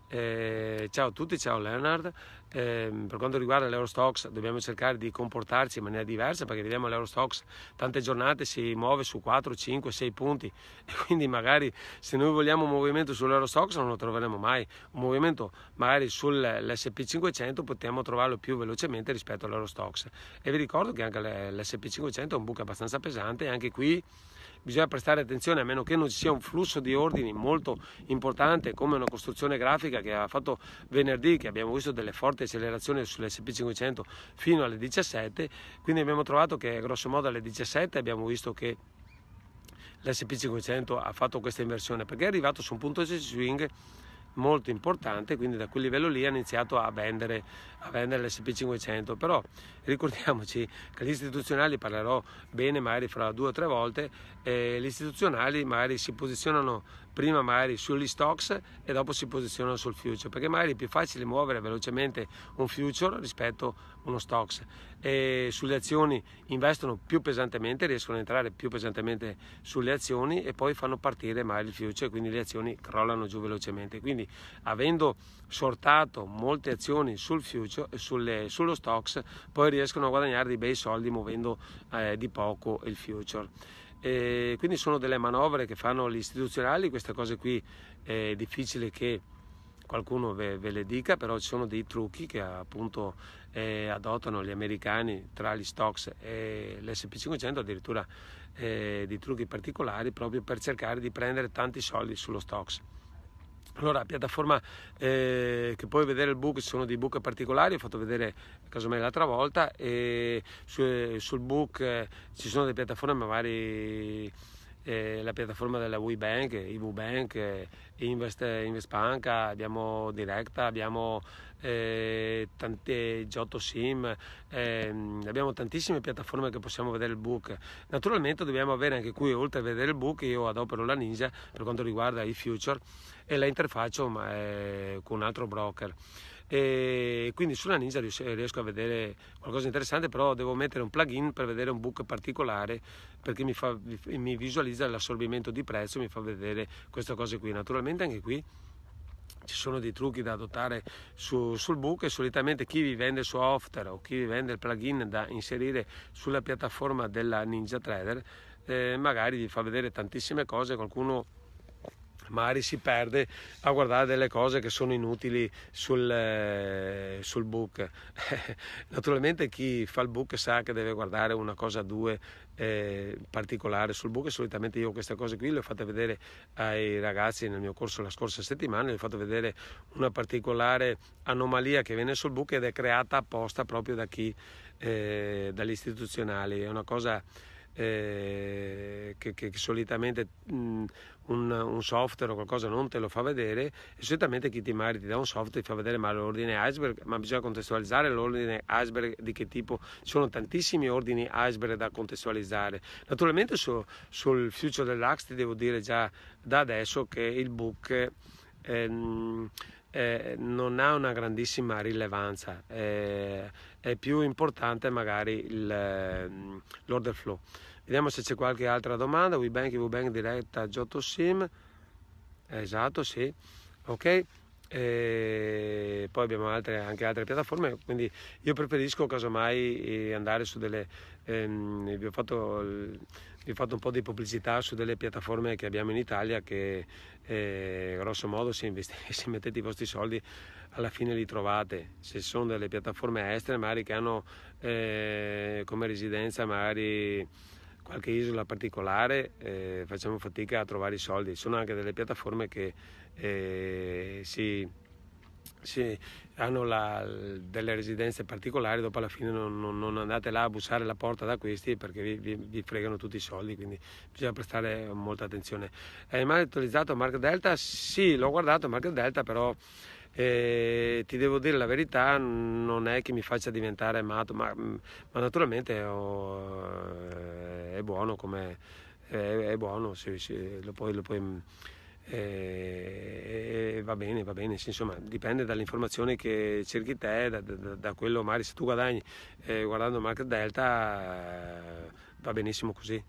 Speaker 1: Eh, ciao a tutti, ciao Leonard, eh, per quanto riguarda l'Eurostox dobbiamo cercare di comportarci in maniera diversa perché vediamo l'Eurostox tante giornate si muove su 4, 5, 6 punti e quindi magari se noi vogliamo un movimento sull'Eurostox non lo troveremo mai, un movimento magari sull'SP500 potremmo trovarlo più velocemente rispetto all'Eurostox e vi ricordo che anche l'SP500 è un buco abbastanza pesante e anche qui bisogna prestare attenzione a meno che non ci sia un flusso di ordini molto importante come una costruzione grafica che ha fatto venerdì che abbiamo visto delle forti accelerazioni sull'SP500 fino alle 17 quindi abbiamo trovato che grosso modo alle 17 abbiamo visto che l'SP500 ha fatto questa inversione perché è arrivato su un punto di swing molto importante, quindi da quel livello lì hanno iniziato a vendere, a vendere l'SP500, però ricordiamoci che gli istituzionali, parlerò bene magari fra due o tre volte, eh, gli istituzionali magari si posizionano prima magari sugli stocks e dopo si posizionano sul future, perché magari è più facile muovere velocemente un future rispetto a uno stocks. E sulle azioni investono più pesantemente, riescono a entrare più pesantemente sulle azioni e poi fanno partire magari il future, quindi le azioni crollano giù velocemente. Quindi avendo sortato molte azioni sul future sulle, sullo stocks, poi riescono a guadagnare dei bei soldi muovendo eh, di poco il future. E quindi sono delle manovre che fanno gli istituzionali, queste cose qui è difficile che qualcuno ve, ve le dica, però ci sono dei trucchi che appunto eh, adottano gli americani tra gli stocks e l'SP500, addirittura eh, dei trucchi particolari proprio per cercare di prendere tanti soldi sullo stocks. Allora, piattaforma eh, che puoi vedere il book, ci sono dei book particolari, ho fatto vedere casomai l'altra volta, e su, sul book eh, ci sono delle piattaforme magari eh, la piattaforma della WeBank, IVBank, eh, Invest, Investbanca, abbiamo Directa, abbiamo eh, tante Giotto Sim, ehm, abbiamo tantissime piattaforme che possiamo vedere il book. Naturalmente dobbiamo avere anche qui, oltre a vedere il book, io adopero la Ninja per quanto riguarda i future e la interfaccio ma, con un altro broker e quindi sulla Ninja riesco a vedere qualcosa di interessante però devo mettere un plugin per vedere un book particolare perché mi, fa, mi visualizza l'assorbimento di prezzo mi fa vedere queste cose qui naturalmente anche qui ci sono dei trucchi da adottare su, sul book e solitamente chi vi vende su software o chi vi vende il plugin da inserire sulla piattaforma della Ninja Trader eh, magari vi fa vedere tantissime cose qualcuno magari si perde a guardare delle cose che sono inutili sul, eh, sul book. Naturalmente chi fa il book sa che deve guardare una cosa o due eh, particolare sul book e solitamente io queste cose qui le ho fatte vedere ai ragazzi nel mio corso la scorsa settimana, gli ho fatto vedere una particolare anomalia che viene sul book ed è creata apposta proprio da chi, eh, dagli istituzionali. È una cosa eh, che, che, solitamente mh, mm, un, un, software o qualcosa non te lo fa vedere e solitamente chi ti magari ti dà un software ti fa vedere ma l'ordine iceberg ma bisogna contestualizzare l'ordine iceberg di che tipo ci sono tantissimi ordini iceberg da contestualizzare naturalmente su, sul future dell'Ax ti devo dire già da adesso che il book ehm, eh, non ha una grandissima rilevanza, eh, è più importante magari il, ehm, l'order flow. Vediamo se c'è qualche altra domanda. WeBank, WeBank diretta, Giotto Sim. Esatto, sì. Ok. E poi abbiamo altre, anche altre piattaforme quindi io preferisco casomai eh, andare su delle ehm, vi, ho fatto, vi, ho fatto, un po' di pubblicità su delle piattaforme che abbiamo in Italia che eh, grosso modo se, investi, se mettete i vostri soldi alla fine li trovate se sono delle piattaforme estere magari che hanno eh, come residenza magari qualche isola particolare eh, facciamo fatica a trovare i soldi. Sono anche delle piattaforme che eh, si, si hanno la, delle residenze particolari, dopo alla fine non, non, andate là a bussare la porta da questi perché vi, vi, vi fregano tutti i soldi, quindi bisogna prestare molta attenzione. Hai mai utilizzato Mark Delta? Sì, l'ho guardato Mark Delta, però... E ti devo dire la verità, non è che mi faccia diventare matto, ma, mm, ma naturalmente oh, è buono come è, è buono, sì, sì, lo puoi, lo puoi mm, e, va bene, va bene, sì, insomma dipende dalle informazioni che cerchi te, da, da, da quello magari se tu guadagni eh, guardando Market Delta eh, va benissimo così.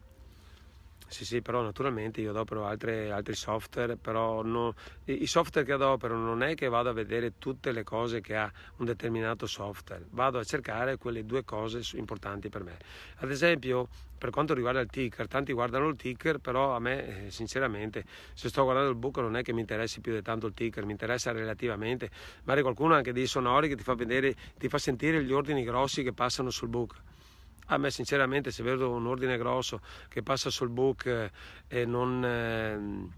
Speaker 1: Sì, sì, però naturalmente io adopero altre, altri software, però no, i software che adopero non è che vado a vedere tutte le cose che ha un determinato software, vado a cercare quelle due cose importanti per me. Ad esempio, per quanto riguarda il ticker, tanti guardano il ticker, però a me eh, sinceramente se sto guardando il buco non è che mi interessi più di tanto il ticker, mi interessa relativamente, magari qualcuno anche dei sonori che ti fa, vedere, ti fa sentire gli ordini grossi che passano sul book a me sinceramente se vedo un ordine grosso che passa sul book eh, e non... Ehm,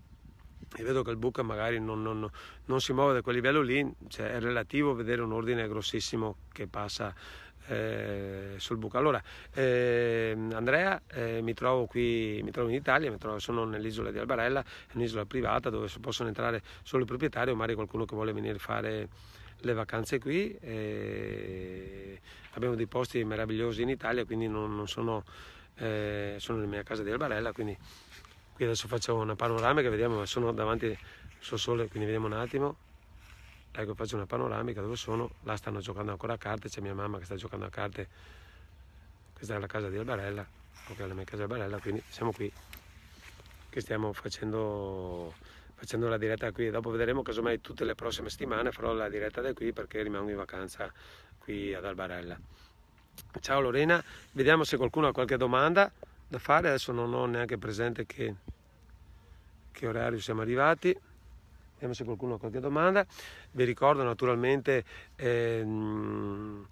Speaker 1: e vedo che il book magari non, non, non, si muove da quel livello lì, cioè è relativo vedere un ordine grossissimo che passa eh, sul book Allora, eh, Andrea, eh, mi, trovo qui, mi trovo in Italia, trovo, sono nell'isola di Albarella, è un'isola privata dove possono entrare solo i proprietari o magari qualcuno che vuole venire a fare le vacanze qui, abbiamo dei posti meravigliosi in Italia, quindi non, non sono, eh, sono nella mia casa di Albarella, quindi qui adesso faccio una panoramica, vediamo, sono davanti sul sole, quindi vediamo un attimo, ecco faccio una panoramica dove sono, là stanno giocando ancora a carte, c'è mia mamma che sta giocando a carte, questa è la casa di Albarella, ok, la mia casa di Albarella, quindi siamo qui che stiamo facendo facendo la diretta qui. Dopo vedremo casomai tutte le prossime settimane farò la diretta da qui perché rimango in vacanza qui ad Albarella. Ciao Lorena, vediamo se qualcuno ha qualche domanda da fare. Adesso non ho neanche presente che, che orario siamo arrivati. Vediamo se qualcuno ha qualche domanda. Vi ricordo naturalmente ehm,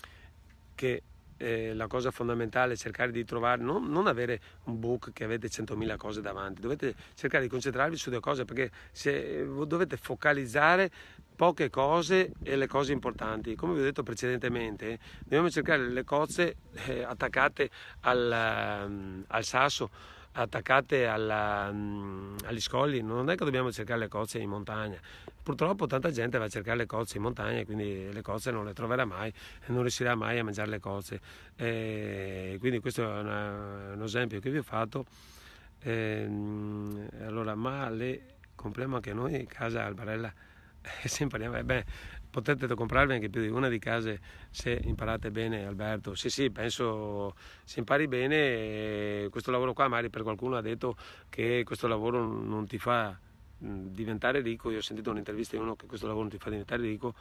Speaker 1: che eh, la cosa fondamentale è cercare di trovare, non, non avere un book che avete 100.000 cose davanti, dovete cercare di concentrarvi su due cose perché se, dovete focalizzare poche cose e le cose importanti. Come vi ho detto precedentemente, dobbiamo cercare le cozze eh, attaccate al, mm, al sasso attaccate alla, mm, agli scogli, non è che dobbiamo cercare le cozze in montagna, Purtroppo tanta gente va a cercare le cozze in montagna e quindi le cozze non le troverà mai e non riuscirà mai a mangiare le cozze. E eh, quindi questo è una, un esempio che vi ho fatto. E, ehm, allora, ma le compriamo anche noi in casa Albarella? se eh, beh, potete comprarvi anche più di una di case se imparate bene Alberto. Sì, sì, penso se impari bene questo lavoro qua, magari per qualcuno ha detto che questo lavoro non ti fa Mm, diventare ricco, io ho sentito un'intervista di uno che questo lavoro ti fa diventare ricco,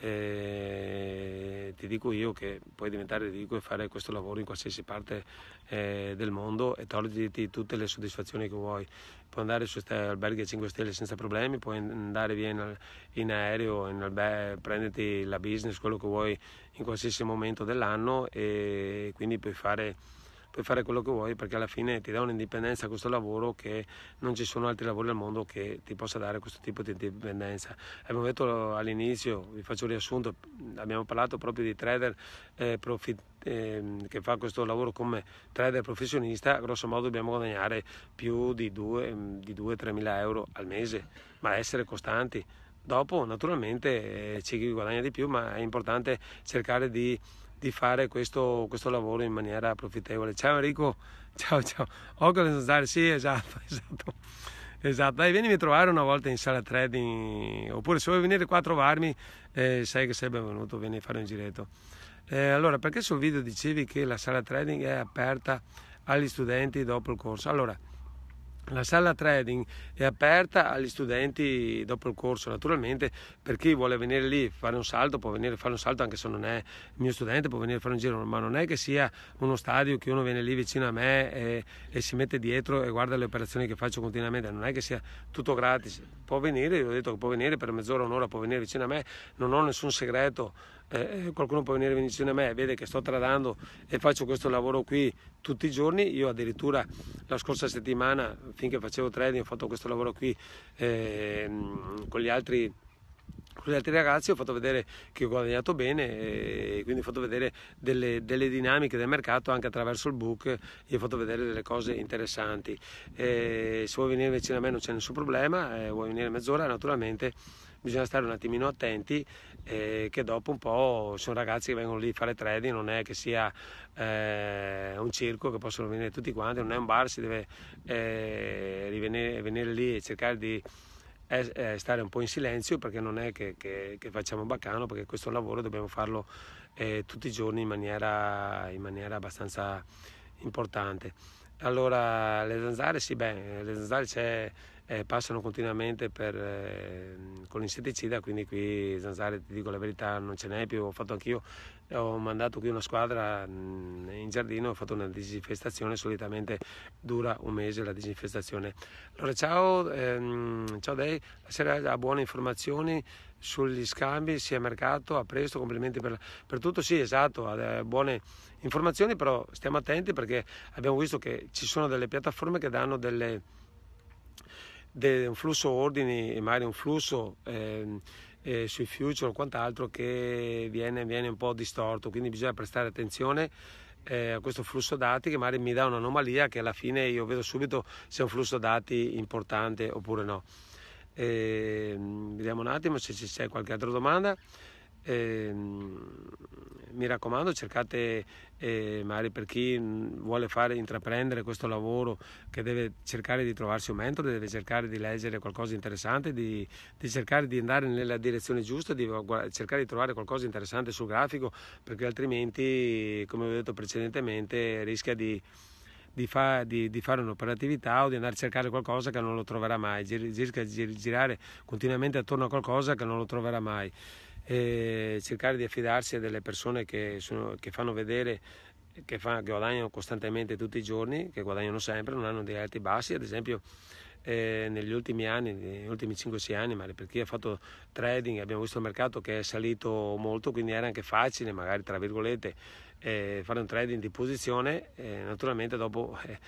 Speaker 1: eh, ti dico io che puoi diventare ricco e fare questo lavoro in qualsiasi parte eh, del mondo e toglierti tutte le soddisfazioni che vuoi. Puoi andare su questi alberghi a 5 stelle senza problemi, puoi andare via in, in aereo, in alber- prenderti la business, quello che vuoi in qualsiasi momento dell'anno e quindi puoi fare puoi fare quello che vuoi perché alla fine ti dà un'indipendenza questo lavoro che non ci sono altri lavori al mondo che ti possa dare questo tipo di indipendenza. Abbiamo detto all'inizio, vi faccio un riassunto, abbiamo parlato proprio di trader eh, profit, ehm, che fa questo lavoro come trader professionista, grosso modo dobbiamo guadagnare più di 2-3 mm, mila euro al mese, ma essere costanti. Dopo naturalmente eh, ci guadagna di più, ma è importante cercare di di fare questo, questo lavoro in maniera profittevole. Ciao Enrico, ciao ciao. Occhio alle zanzare, sì esatto, esatto. Esatto, dai, vieni a trovare una volta in sala trading, oppure se vuoi venire qua a trovarmi, eh, sai che sei benvenuto, vieni a fare un giretto. Eh, allora, perché sul video dicevi che la sala trading è aperta agli studenti dopo il corso? Allora, la sala trading è aperta agli studenti dopo il corso, naturalmente per chi vuole venire lì fare un salto può venire a fare un salto anche se non è mio studente, può venire a fare un giro, ma non è che sia uno stadio che uno viene lì vicino a me e, e si mette dietro e guarda le operazioni che faccio continuamente, non è che sia tutto gratis, può venire, io ho detto che può venire per mezz'ora, un'ora, può venire vicino a me, non ho nessun segreto eh, eh, qualcuno può venire vicino a me e vede che sto tradando e faccio questo lavoro qui tutti i giorni, io addirittura la scorsa settimana finché facevo trading ho fatto questo lavoro qui eh, con gli altri con gli altri ragazzi ho fatto vedere che ho guadagnato bene eh, e quindi ho fatto vedere delle, delle dinamiche del mercato anche attraverso il book gli ho fatto vedere delle cose interessanti e eh, se vuoi venire vicino a me non c'è nessun problema eh, vuoi venire mezz'ora naturalmente bisogna stare un attimino attenti eh, che dopo un po' sono ragazzi che vengono lì a fare trading, non è che sia eh, un circo che possono venire tutti quanti, non è un bar, si deve eh, rivenire, venire lì e cercare di eh, eh, stare un po' in silenzio perché non è che, che, che facciamo baccano perché questo lavoro dobbiamo farlo eh, tutti i giorni in maniera, in maniera abbastanza importante. Allora, le zanzare, sì, beh, le zanzare c'è eh, passano continuamente per, eh, con l'insetticida, quindi qui zanzare, ti dico la verità, non ce n'è più. Ho fatto anch'io, ho mandato qui una squadra mh, mm, in giardino, ho fatto una disinfestazione, solitamente dura un mese la disinfestazione. Allora ciao, ehm, ciao Dei, la sera ha buone informazioni sugli scambi, sia mercato, a presto, complimenti per, per tutto, sì esatto, ha eh, buone informazioni, però stiamo attenti perché abbiamo visto che ci sono delle piattaforme che danno delle di un flusso ordini e magari un flusso eh, eh, sui future o quant'altro che viene, viene, un po' distorto, quindi bisogna prestare attenzione eh, a questo flusso dati che magari mi dà un'anomalia che alla fine io vedo subito se è un flusso dati importante oppure no. Ehm, vediamo un attimo se c'è qualche altra domanda. Ehm, mi raccomando, cercate, eh, magari per chi mm, vuole fare, intraprendere questo lavoro, che deve cercare di trovarsi un mentore, deve cercare di leggere qualcosa di interessante, di, di cercare di andare nella direzione giusta, di cercare di trovare qualcosa di interessante sul grafico, perché altrimenti, come ho detto precedentemente, rischia di... Di, fa, di, di, fare un'operatività o di andare a cercare qualcosa che non lo troverà mai, cerca di girare continuamente attorno a qualcosa che non lo troverà mai cercare di affidarsi a delle persone che, sono, che fanno vedere che, fa, che guadagnano costantemente tutti i giorni, che guadagnano sempre, non hanno dei alti bassi, ad esempio eh, negli ultimi anni, negli ultimi 5-6 anni, magari per chi ha fatto trading abbiamo visto il mercato che è salito molto, quindi era anche facile, magari tra virgolette, eh, fare un trading di posizione. Eh, naturalmente dopo eh,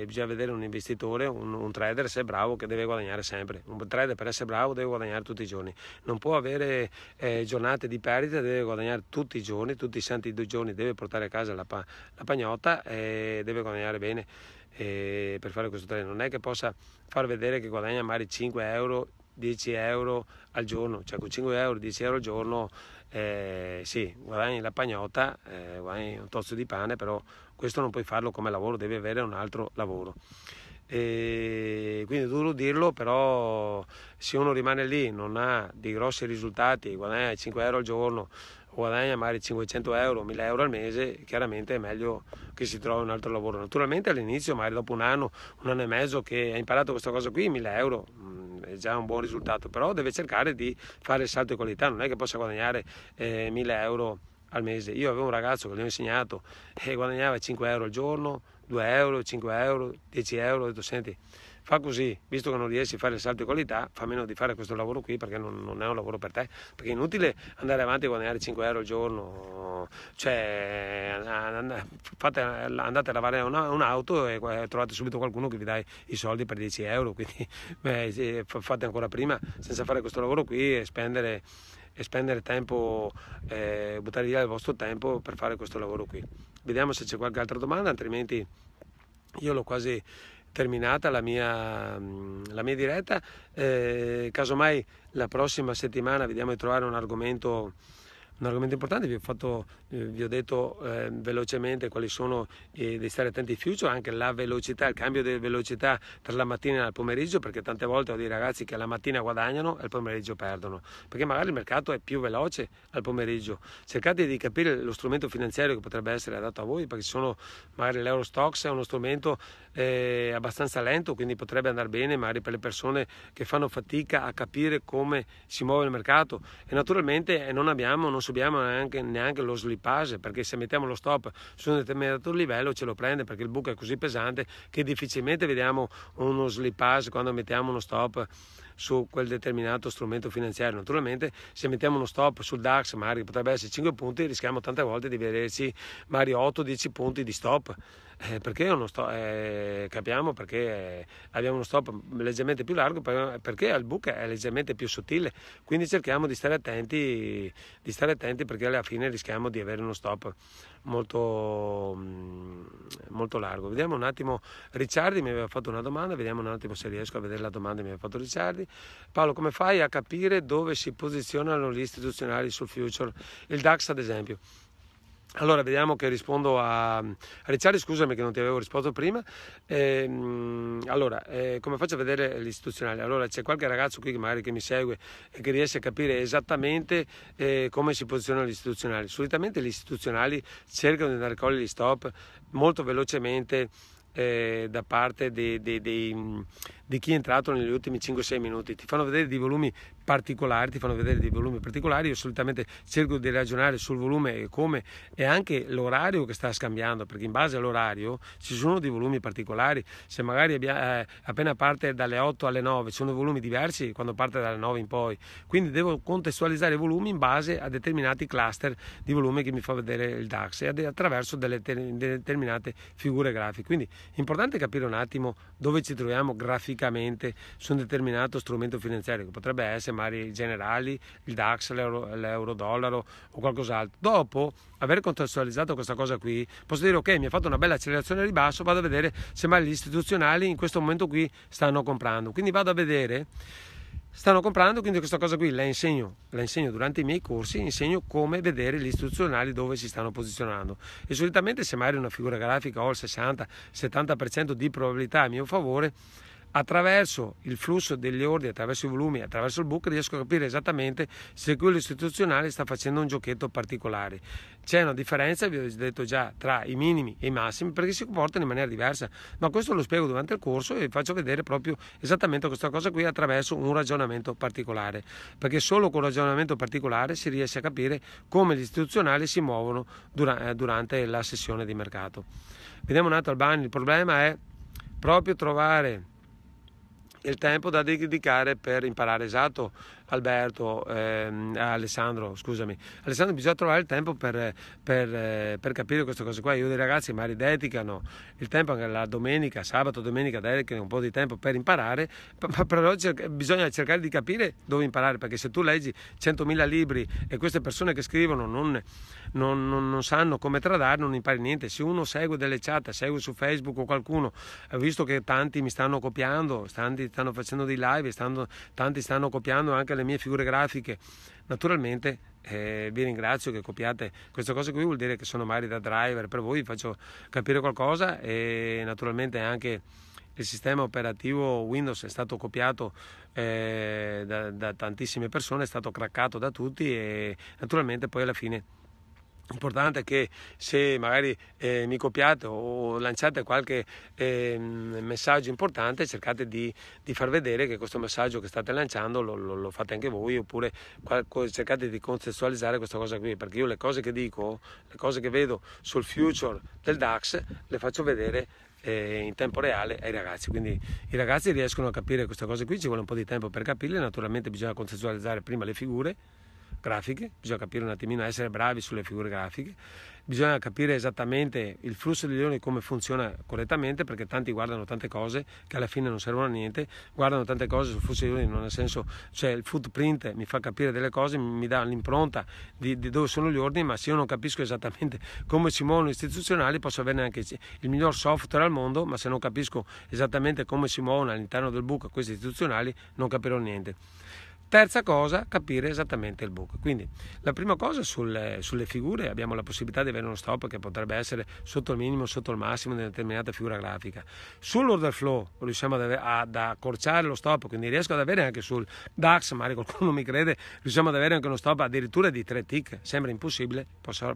Speaker 1: eh, bisogna vedere un investitore, un, un, trader se è bravo che deve guadagnare sempre. Un trader per essere bravo deve guadagnare tutti i giorni, non può avere eh, giornate di perdita, deve guadagnare tutti i giorni, tutti i santi due giorni, deve portare a casa la, la pagnotta e deve guadagnare bene eh, per fare questo treno, non è che possa far vedere che guadagna magari 5 euro 10 euro al giorno, cioè con 5 euro, 10 euro al giorno, eh, sì, guadagni la pagnotta, eh, guadagni un tozzo di pane, però questo non puoi farlo come lavoro, devi avere un altro lavoro. E quindi è duro dirlo, però se uno rimane lì, non ha dei grossi risultati, guadagna 5 euro al giorno, guadagna magari 500 euro, 1000 euro al mese, chiaramente è meglio che si trovi un altro lavoro. Naturalmente all'inizio, magari dopo un anno, un anno e mezzo che ha imparato questa cosa qui, 1000 euro mm, è già un buon risultato, però deve cercare di fare il salto di qualità, non è che possa guadagnare eh, 1000 euro al mese. Io avevo un ragazzo che gli ho insegnato e eh, guadagnava 5 euro al giorno, 2 euro, 5 euro, 10 euro, ho detto senti fa così, visto che non riesci a fare il salto di qualità, fa meno di fare questo lavoro qui perché non, non è un lavoro per te, perché è inutile andare avanti e guadagnare 5 euro al giorno, cioè fate, andate a lavare una, un'auto e eh, trovate subito qualcuno che vi dà i soldi per 10 euro, quindi beh, fate ancora prima senza fare questo lavoro qui e spendere e spendere tempo, eh, buttare via il vostro tempo per fare questo lavoro qui. Vediamo se c'è qualche altra domanda, altrimenti io l'ho quasi terminata la mia, la mia diretta, eh, casomai la prossima settimana vediamo di trovare un argomento un argomento importante, vi ho, fatto, eh, vi ho detto eh, velocemente quali sono, eh, di stare attenti in future, anche la velocità, il cambio di velocità tra la mattina e il pomeriggio, perché tante volte ho dei ragazzi che la mattina guadagnano e il pomeriggio perdono, perché magari il mercato è più veloce al pomeriggio. Cercate di capire lo strumento finanziario che potrebbe essere adatto a voi, perché sono, magari l'Eurostox è uno strumento eh, abbastanza lento, quindi potrebbe andare bene magari per le persone che fanno fatica a capire come si muove il mercato e naturalmente eh, non abbiamo, non subiamo neanche, neanche lo slipage perché se mettiamo lo stop su un determinato livello ce lo prende perché il buco è così pesante che difficilmente vediamo uno slipage quando mettiamo uno stop su quel determinato strumento finanziario. Naturalmente se mettiamo uno stop sul DAX magari potrebbe essere 5 punti rischiamo tante volte di vederci magari 8-10 punti di stop eh, perché, stop, eh, capiamo perché eh, abbiamo uno stop leggermente più largo, eh, perché il buco è leggermente più sottile, quindi cerchiamo di stare attenti, di stare attenti perché alla fine rischiamo di avere uno stop molto, mm, molto largo. Vediamo un attimo, Ricciardi mi aveva fatto una domanda, vediamo un attimo se riesco a vedere la domanda che mi aveva fatto Ricciardi. Paolo, come fai a capire dove si posizionano gli istituzionali sul future, il DAX ad esempio? Allora, vediamo che rispondo a, a Ricciardi, scusami che non ti avevo risposto prima. Ehm, allora, eh, come faccio a vedere l'istituzionale? Allora, c'è qualche ragazzo qui che magari che mi segue e che riesce a capire esattamente eh, come si posizionano gli istituzionali. Solitamente gli istituzionali cercano di andare a con gli stop molto velocemente eh, da parte dei, dei, dei di chi è entrato negli ultimi 5-6 minuti. Ti fanno vedere dei volumi particolari, ti fanno vedere dei volumi particolari. Io solitamente cerco di ragionare sul volume e come e anche l'orario che sta scambiando, perché in base all'orario ci sono dei volumi particolari. Se magari abbia, eh, appena parte dalle 8 alle 9 ci sono volumi diversi quando parte dalle 9 in poi. Quindi devo contestualizzare i volumi in base a determinati cluster di volume che mi fa vedere il DAX e attraverso delle, delle determinate figure grafiche. Quindi è importante capire un attimo dove ci troviamo graficamente specificamente su un determinato strumento finanziario, che potrebbe essere magari i generali, il DAX, l'euro, l'euro dollaro o qualcos'altro. Dopo aver contestualizzato questa cosa qui, posso dire ok, mi ha fatto una bella accelerazione a ribasso, vado a vedere se mai gli istituzionali in questo momento qui stanno comprando. Quindi vado a vedere stanno comprando, quindi questa cosa qui la insegno, la insegno, durante i miei corsi, insegno come vedere gli istituzionali dove si stanno posizionando e solitamente se magari una figura grafica ho il 60-70% di probabilità a mio favore, attraverso il flusso degli ordini, attraverso i volumi, attraverso il book, riesco a capire esattamente se quello istituzionale sta facendo un giochetto particolare. C'è una differenza, vi ho detto già, tra i minimi e i massimi perché si comportano in maniera diversa, ma questo lo spiego durante il corso e vi faccio vedere proprio esattamente questa cosa qui attraverso un ragionamento particolare, perché solo con un ragionamento particolare si riesce a capire come gli istituzionali si muovono dura- eh, durante la sessione di mercato. Vediamo un altro Albani, il problema è proprio trovare il tempo da dedicare per imparare esatto Alberto, ehm, Alessandro, scusami, Alessandro bisogna trovare il tempo per, per, eh, per capire queste cose qua, io dei ragazzi magari dedicano il tempo anche la domenica, sabato, domenica, dedicano un po' di tempo per imparare, però bisogna cercare di capire dove imparare, perché se tu leggi 100.000 libri e queste persone che scrivono non, non, non, non sanno come tradare, non impari niente, se uno segue delle chat, segue su Facebook o qualcuno, eh, visto che tanti mi stanno copiando, tanti stanno facendo dei live, stanno, tanti stanno copiando anche le mie figure grafiche. Naturalmente eh, vi ringrazio che copiate queste cose qui, vuol dire che sono magari da driver per voi, vi faccio capire qualcosa e naturalmente anche il sistema operativo Windows è stato copiato eh, da, da tantissime persone, è stato craccato da tutti e naturalmente poi alla fine importante che se magari eh, mi copiate o lanciate qualche eh, messaggio importante cercate di, di, far vedere che questo messaggio che state lanciando lo, lo, lo fate anche voi oppure qualco, cercate di contestualizzare questa cosa qui perché io le cose che dico, le cose che vedo sul future del DAX le faccio vedere eh, in tempo reale ai ragazzi. Quindi i ragazzi riescono a capire queste cose qui, ci vuole un po' di tempo per capirle, naturalmente bisogna contestualizzare prima le figure grafiche, bisogna capire un attimino, essere bravi sulle figure grafiche, bisogna capire esattamente il flusso dei leoni come funziona correttamente perché tanti guardano tante cose che alla fine non servono a niente, guardano tante cose sul flusso dei leoni, non ha senso, cioè il footprint mi fa capire delle cose, mi dà l'impronta di, di dove sono gli ordini, ma se io non capisco esattamente come si muovono gli istituzionali posso avere anche il miglior software al mondo, ma se non capisco esattamente come si muovono all'interno del buco questi istituzionali non capirò niente. Terza cosa, capire esattamente il book. Quindi la prima cosa sul, sulle figure, abbiamo la possibilità di avere uno stop che potrebbe essere sotto il minimo, sotto il massimo di una determinata figura grafica. Sull'order flow riusciamo ad, avere, ad accorciare lo stop, quindi riesco ad avere anche sul DAX, magari qualcuno mi crede, riusciamo ad avere anche uno stop addirittura di 3 tick, sembra impossibile,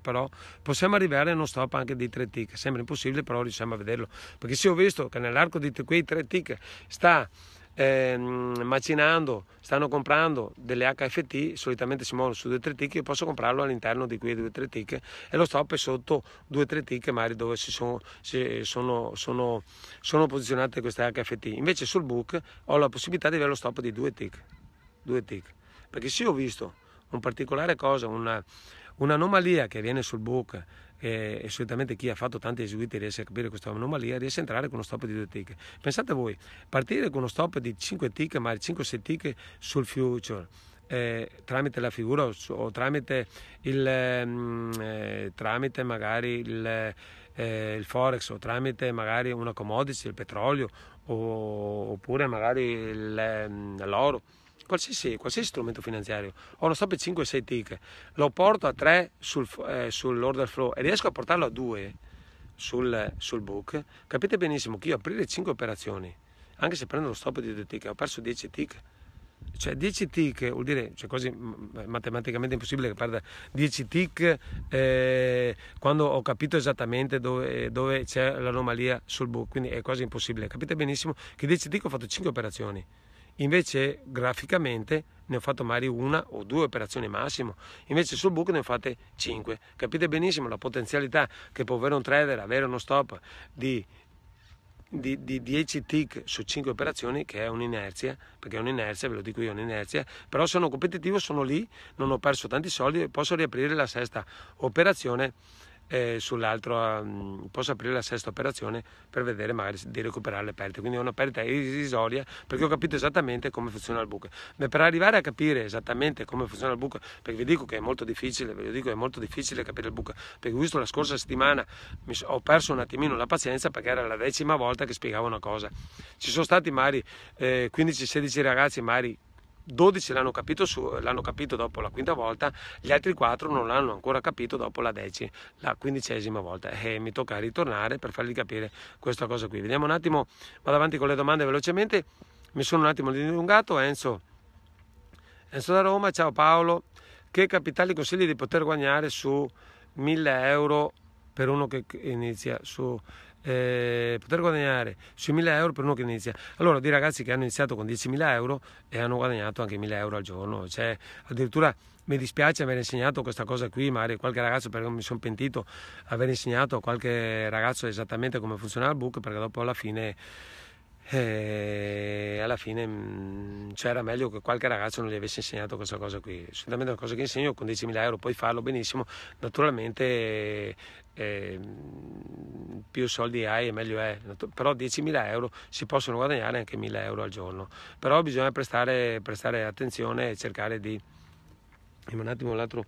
Speaker 1: però possiamo arrivare a uno stop anche di 3 tick, sembra impossibile però riusciamo a vederlo, perché se ho visto che nell'arco di quei 3 tick sta ehm, macinando, stanno comprando delle HFT, solitamente si muovono su 2-3 tick, io posso comprarlo all'interno di quei 2-3 tick e lo stop è sotto 2-3 tick magari dove si sono, si sono, sono, sono posizionate queste HFT. Invece sul book ho la possibilità di avere lo stop di 2 tick, 2 tick. perché se ho visto un particolare cosa, una, un'anomalia che viene sul book eh, e solitamente chi ha fatto tanti eseguiti riesce a capire questa anomalia, riesce a entrare con uno stop di due tick. Pensate voi, partire con uno stop di 5 tick, ma 5-6 tick sul future. Eh, tramite la figura o, o tramite, il, mm, eh, tramite magari il, eh, il, forex o tramite magari una commodity, il petrolio o, oppure magari il, mm, l'oro Qualsiasi, qualsiasi, strumento finanziario, ho uno stop a 5-6 tick, lo porto a 3 sul, eh, sull'order flow e riesco a portarlo a 2 sul, sul, book, capite benissimo che io aprire 5 operazioni, anche se prendo lo stop di 2 tick, ho perso 10 tick. Cioè 10 tick vuol dire, cioè quasi matematicamente impossibile che perda 10 tick eh, quando ho capito esattamente dove, dove c'è l'anomalia sul book, quindi è quasi impossibile. Capite benissimo che 10 tick ho fatto 5 operazioni Invece graficamente ne ho fatto magari una o due operazioni massimo, invece sul book ne ho fatte cinque. Capite benissimo la potenzialità che può avere un trader, avere uno stop di di, di, 10 tick su 5 operazioni che è un'inerzia, perché è un'inerzia, ve lo dico io, è un'inerzia, però sono competitivo, sono lì, non ho perso tanti soldi e posso riaprire la sesta operazione eh, sull'altro um, posso aprire la sesta operazione per vedere magari di recuperare le perdite. Quindi è una perdita irrisoria perché ho capito esattamente come funziona il buco. Ma per arrivare a capire esattamente come funziona il buco, perché vi dico che è molto difficile, ve lo dico è molto difficile capire il buco, perché ho visto la scorsa settimana ho perso un attimino la pazienza perché era la decima volta che spiegavo una cosa. Ci sono stati magari eh, 15-16 ragazzi magari 12 l'hanno capito, su, l'hanno capito, dopo la quinta volta, gli altri 4 non l'hanno ancora capito dopo la, decima, la quindicesima volta. E mi tocca ritornare per fargli capire questa cosa qui. Vediamo un attimo, vado avanti con le domande velocemente. Mi sono un attimo dilungato, Enzo. Enzo da Roma, ciao Paolo. Che capitali consigli di poter guadagnare su 1000 euro per uno che inizia su eh, poter guadagnare sui 1000 euro per uno che inizia. Allora, dei ragazzi che hanno iniziato con 10.000 euro e hanno guadagnato anche 1000 euro al giorno, cioè addirittura mi dispiace aver insegnato questa cosa qui, magari qualche ragazzo, perché mi sono pentito, aver insegnato a qualche ragazzo esattamente come funziona il book, perché dopo alla fine e eh, alla fine mm, c'era cioè meglio che qualche ragazzo non gli avesse insegnato questa cosa qui. Solitamente è una cosa che insegno con 10.000 euro puoi farlo benissimo. Naturalmente eh, più soldi hai e meglio è. Però 10.000 euro si possono guadagnare anche 1.000 euro al giorno. Però bisogna prestare, prestare attenzione e cercare di... Un attimo l'altro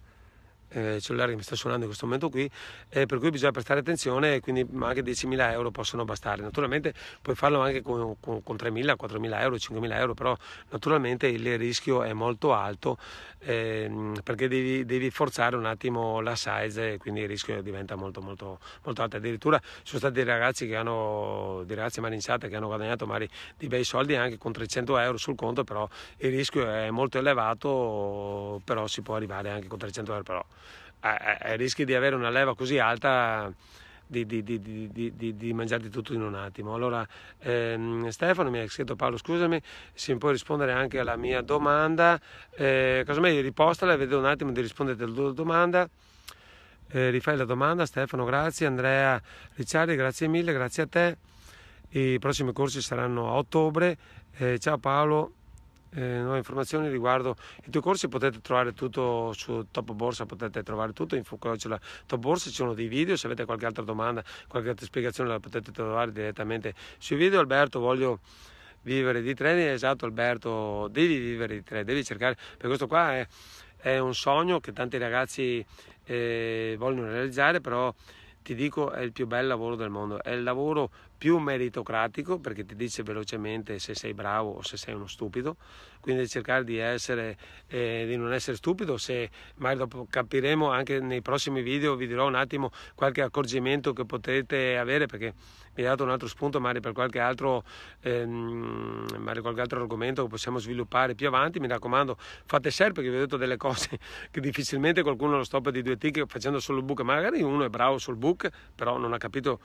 Speaker 1: eh, cellulare che mi sta suonando in questo momento qui, eh, per cui bisogna prestare attenzione e quindi anche 10.000 euro possono bastare. Naturalmente puoi farlo anche con, con, con 3.000, 4.000 euro, 5.000 euro, però naturalmente il rischio è molto alto ehm, perché devi, devi, forzare un attimo la size e quindi il rischio diventa molto molto, molto alto. Addirittura ci sono stati dei ragazzi che hanno, di ragazze marinciate che hanno guadagnato magari dei bei soldi anche con 300 euro sul conto, però il rischio è molto elevato, però si può arrivare anche con 300 euro. Però eh, rischi di avere una leva così alta di, di, di, di mangiarti tutto in un attimo. Allora, ehm, Stefano mi ha scritto Paolo, scusami se puoi rispondere anche alla mia domanda, eh, casomai ripostala e vedo un attimo di rispondere alla tua domanda. Eh, rifai la domanda Stefano, grazie, Andrea Ricciardi, grazie mille, grazie a te. I prossimi corsi saranno a ottobre. Eh, ciao Paolo, eh, nuove informazioni riguardo i tuoi corsi potete trovare tutto su Top Borsa potete trovare tutto info chiocciola Top Borsa ci sono dei video se avete qualche altra domanda qualche altra spiegazione la potete trovare direttamente sui video Alberto voglio vivere di treni, esatto Alberto devi vivere di treni, devi cercare per questo qua è, è un sogno che tanti ragazzi eh, vogliono realizzare però ti dico è il più bel lavoro del mondo è il lavoro più meritocratico perché ti dice velocemente se sei bravo o se sei uno stupido, quindi cercare di, essere, eh, di non essere stupido, se mai dopo capiremo anche nei prossimi video vi dirò un attimo qualche accorgimento che potete avere perché mi ho dato un altro spunto magari per qualche altro, ehm, magari qualche altro argomento che possiamo sviluppare più avanti, mi raccomando fate share perché vi ho detto delle cose che difficilmente qualcuno lo stop di due tick facendo solo il book, magari uno è bravo sul book però non ha capito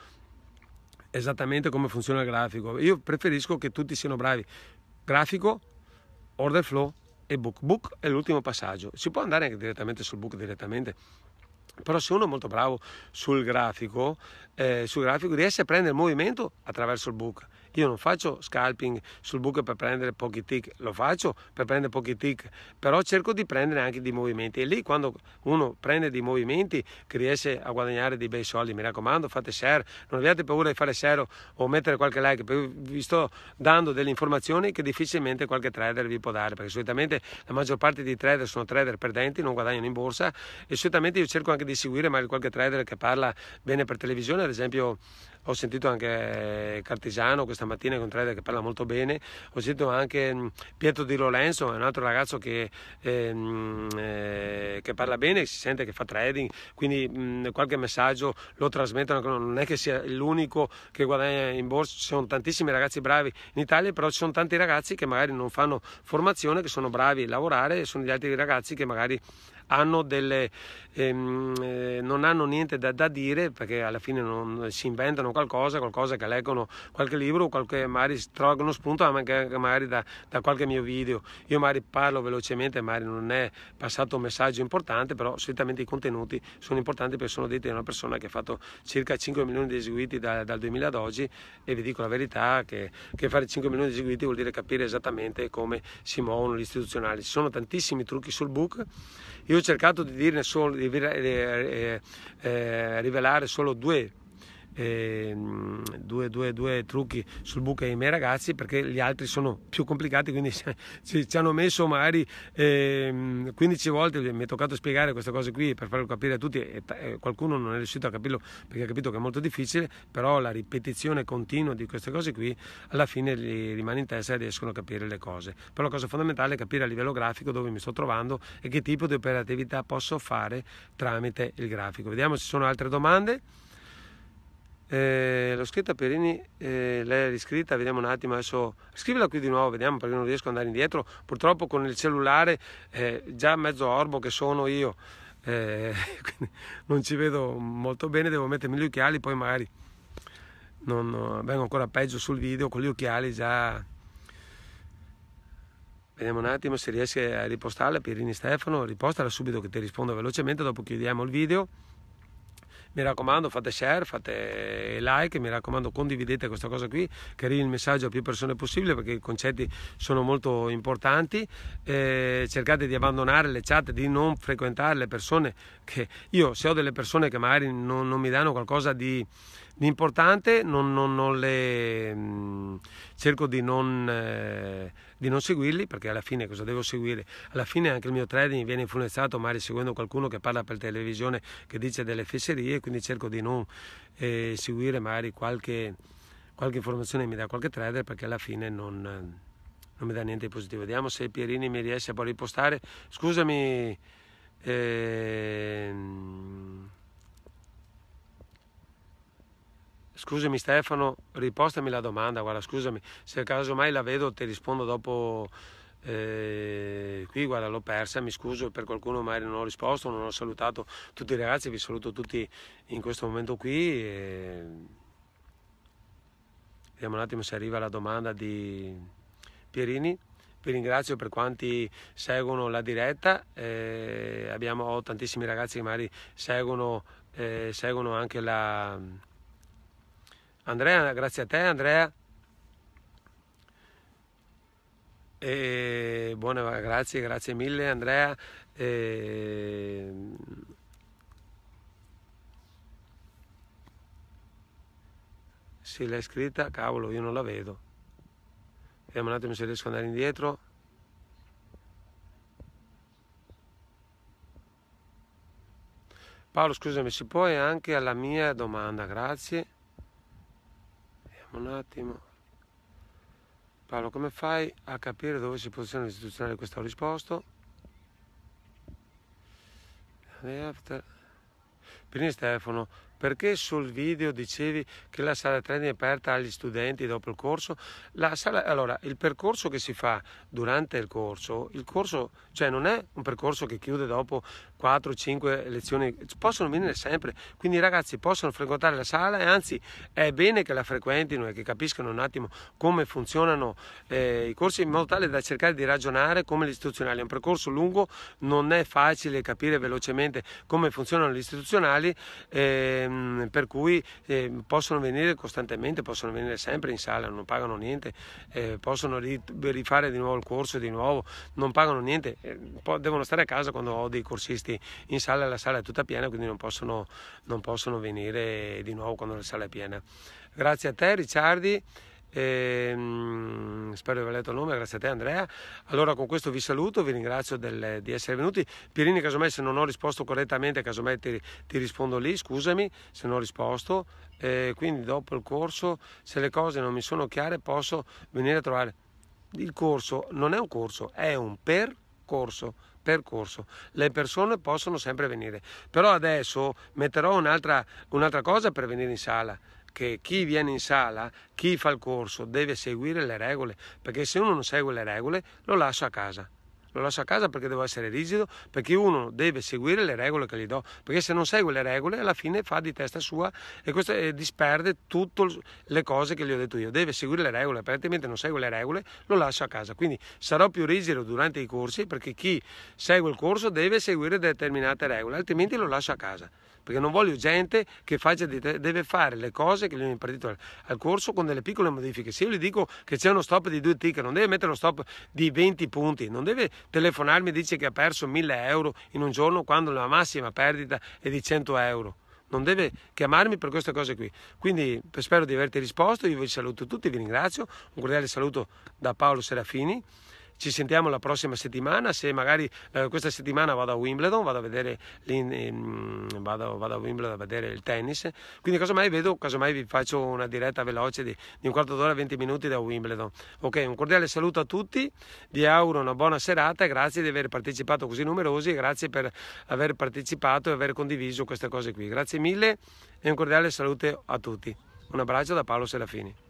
Speaker 1: esattamente come funziona il grafico. Io preferisco che tutti siano bravi. Grafico, order flow e book. Book è l'ultimo passaggio. Si può andare anche direttamente sul book direttamente. Però se uno è molto bravo sul grafico, eh, sul grafico riesce a prendere il movimento attraverso il book io non faccio scalping sul buco per prendere pochi tick, lo faccio per prendere pochi tick, però cerco di prendere anche dei movimenti e lì quando uno prende dei movimenti che riesce a guadagnare dei bei soldi, mi raccomando fate share, non abbiate paura di fare share o mettere qualche like, perché vi sto dando delle informazioni che difficilmente qualche trader vi può dare, perché solitamente la maggior parte dei trader sono trader perdenti, non guadagnano in borsa e solitamente io cerco anche di seguire magari qualche trader che parla bene per televisione, ad esempio ho sentito anche Cartigiano questa mattina con un trader che parla molto bene, ho sentito anche mm, Pietro Di Lorenzo, è un altro ragazzo che, ehm, eh, che parla bene, si sente che fa trading, quindi mh, mm, qualche messaggio lo trasmettono, non è che sia l'unico che guadagna in borsa, ci sono tantissimi ragazzi bravi in Italia, però ci sono tanti ragazzi che magari non fanno formazione, che sono bravi a lavorare e sono gli altri ragazzi che magari hanno delle, ehm, eh, non hanno niente da, da, dire perché alla fine non, si inventano qualcosa, qualcosa che leggono qualche libro, qualche, magari trovano spunto anche magari da, da, qualche mio video. Io magari parlo velocemente, magari non è passato un messaggio importante, però solitamente i contenuti sono importanti perché sono detti da una persona che ha fatto circa 5 milioni di eseguiti da, dal 2000 ad oggi e vi dico la verità che, che fare 5 milioni di eseguiti vuol dire capire esattamente come si muovono gli istituzionali. Ci sono tantissimi trucchi sul book. Io ho cercato di, dirne solo, di eh, eh, eh, rivelare solo due eh, due, due, due, trucchi sul buco ai miei ragazzi perché gli altri sono più complicati, quindi ci, ci hanno messo magari eh, 15 volte, mi è toccato spiegare queste cose qui per farlo capire a tutti e eh, qualcuno non è riuscito a capirlo perché ha capito che è molto difficile, però la ripetizione continua di queste cose qui alla fine gli rimane in testa e riescono a capire le cose. Però la cosa fondamentale è capire a livello grafico dove mi sto trovando e che tipo di operatività posso fare tramite il grafico. Vediamo se ci sono altre domande. Eh, l'ho scritta Perini, eh, l'hai riscritta, vediamo un attimo adesso, scrivila qui di nuovo, vediamo perché non riesco ad andare indietro, purtroppo con il cellulare eh, già mezzo orbo che sono io, eh, quindi non ci vedo molto bene, devo mettermi gli occhiali, poi magari non, eh, vengo ancora peggio sul video con gli occhiali già... Vediamo un attimo se riesce a ripostarla, Pierini Stefano, ripostala subito che ti rispondo velocemente, dopo chiudiamo il video mi raccomando fate share, fate like, mi raccomando condividete questa cosa qui, che arrivi il messaggio a più persone possibile perché i concetti sono molto importanti, eh, cercate di abbandonare le chat, di non frequentare le persone che io se ho delle persone che magari non, non mi danno qualcosa di L'importante non, non, non le, mh, mm, cerco di non, eh, di non, seguirli perché alla fine cosa devo seguire? Alla fine anche il mio trading viene influenzato magari seguendo qualcuno che parla per televisione che dice delle fesserie quindi cerco di non eh, seguire magari qualche, qualche informazione che mi dà qualche trader perché alla fine non, non mi dà niente di positivo. Vediamo se Pierini mi riesce a poi ripostare. Scusami. Ehm... Scusami Stefano, ripostami la domanda, guarda, scusami, se a caso mai la vedo ti rispondo dopo, eh, qui guarda l'ho persa, mi scuso per qualcuno magari non ho risposto, non ho salutato tutti i ragazzi, vi saluto tutti in questo momento qui. E... Vediamo un attimo se arriva la domanda di Pierini. Vi ringrazio per quanti seguono la diretta, eh, abbiamo tantissimi ragazzi che magari seguono, eh, seguono anche la Andrea, grazie a te Andrea. E buone, grazie, grazie mille Andrea. E... Se l'hai scritta, cavolo, io non la vedo. Vediamo un attimo se riesco ad andare indietro. Paolo, scusami, si può anche alla mia domanda, grazie un attimo. Paolo, come fai a capire dove si posiziona l'istituzionale? Questo ho risposto. Pirini Stefano, perché sul video dicevi che la sala treni è aperta agli studenti dopo il corso? La Sala, allora, il percorso che si fa durante il corso, il corso cioè non è un percorso che chiude dopo 4-5 lezioni, possono venire sempre, quindi i ragazzi possono frequentare la sala e anzi è bene che la frequentino e che capiscano un attimo come funzionano eh, i corsi in modo tale da cercare di ragionare come gli istituzionali, è un percorso lungo, non è facile capire velocemente come funzionano gli istituzionali, eh, per cui eh, possono venire costantemente, possono venire sempre in sala, non pagano niente, eh, possono rifare di nuovo il corso di nuovo, non pagano niente, eh, devono stare a casa quando ho dei corsisti portati in sala, la sala è tutta piena, quindi non possono, non possono venire di nuovo quando la sala è piena. Grazie a te Ricciardi. E, ehm, spero di aver letto il nome, grazie a te Andrea. Allora con questo vi saluto, vi ringrazio del, di essere venuti. Pierini, casomai se non ho risposto correttamente, casomai ti, ti rispondo lì, scusami se non ho risposto. E eh, quindi dopo il corso, se le cose non mi sono chiare, posso venire a trovare. Il corso non è un corso, è un percorso percorso. Le persone possono sempre venire, però adesso metterò un'altra, un'altra cosa per venire in sala che chi viene in sala, chi fa il corso, deve seguire le regole, perché se uno non segue le regole lo lascio a casa lo lascio a casa perché devo essere rigido, perché uno deve seguire le regole che gli do, perché se non segue le regole alla fine fa di testa sua e, questo, e eh, disperde tutte le cose che gli ho detto io, deve seguire le regole, apparentemente non segue le regole, lo lascio a casa, quindi sarò più rigido durante i corsi perché chi segue il corso deve seguire determinate regole, altrimenti lo lascio a casa perché non voglio gente che faccia, cioè, deve fare le cose che gli ho impartito al corso con delle piccole modifiche. Se io gli dico che c'è uno stop di due ticket, non deve mettere lo stop di 20 punti, non deve telefonarmi e dire che ha perso 1000 euro in un giorno quando la massima perdita è di 100 euro non deve chiamarmi per queste cose qui. Quindi spero di averti risposto, io vi saluto tutti, vi ringrazio, un cordiale saluto da Paolo Serafini ci sentiamo la prossima settimana, se magari eh, questa settimana vado a Wimbledon, vado a vedere, vado, vado a Wimbledon a vedere il tennis, quindi casomai vedo, casomai vi faccio una diretta veloce di, di un quarto d'ora, 20 minuti da Wimbledon. Ok, un cordiale saluto a tutti, vi auguro una buona serata, grazie di aver partecipato così numerosi grazie per aver partecipato e aver condiviso queste cose qui. Grazie mille e un cordiale saluto a tutti. Un abbraccio da Paolo Serafini.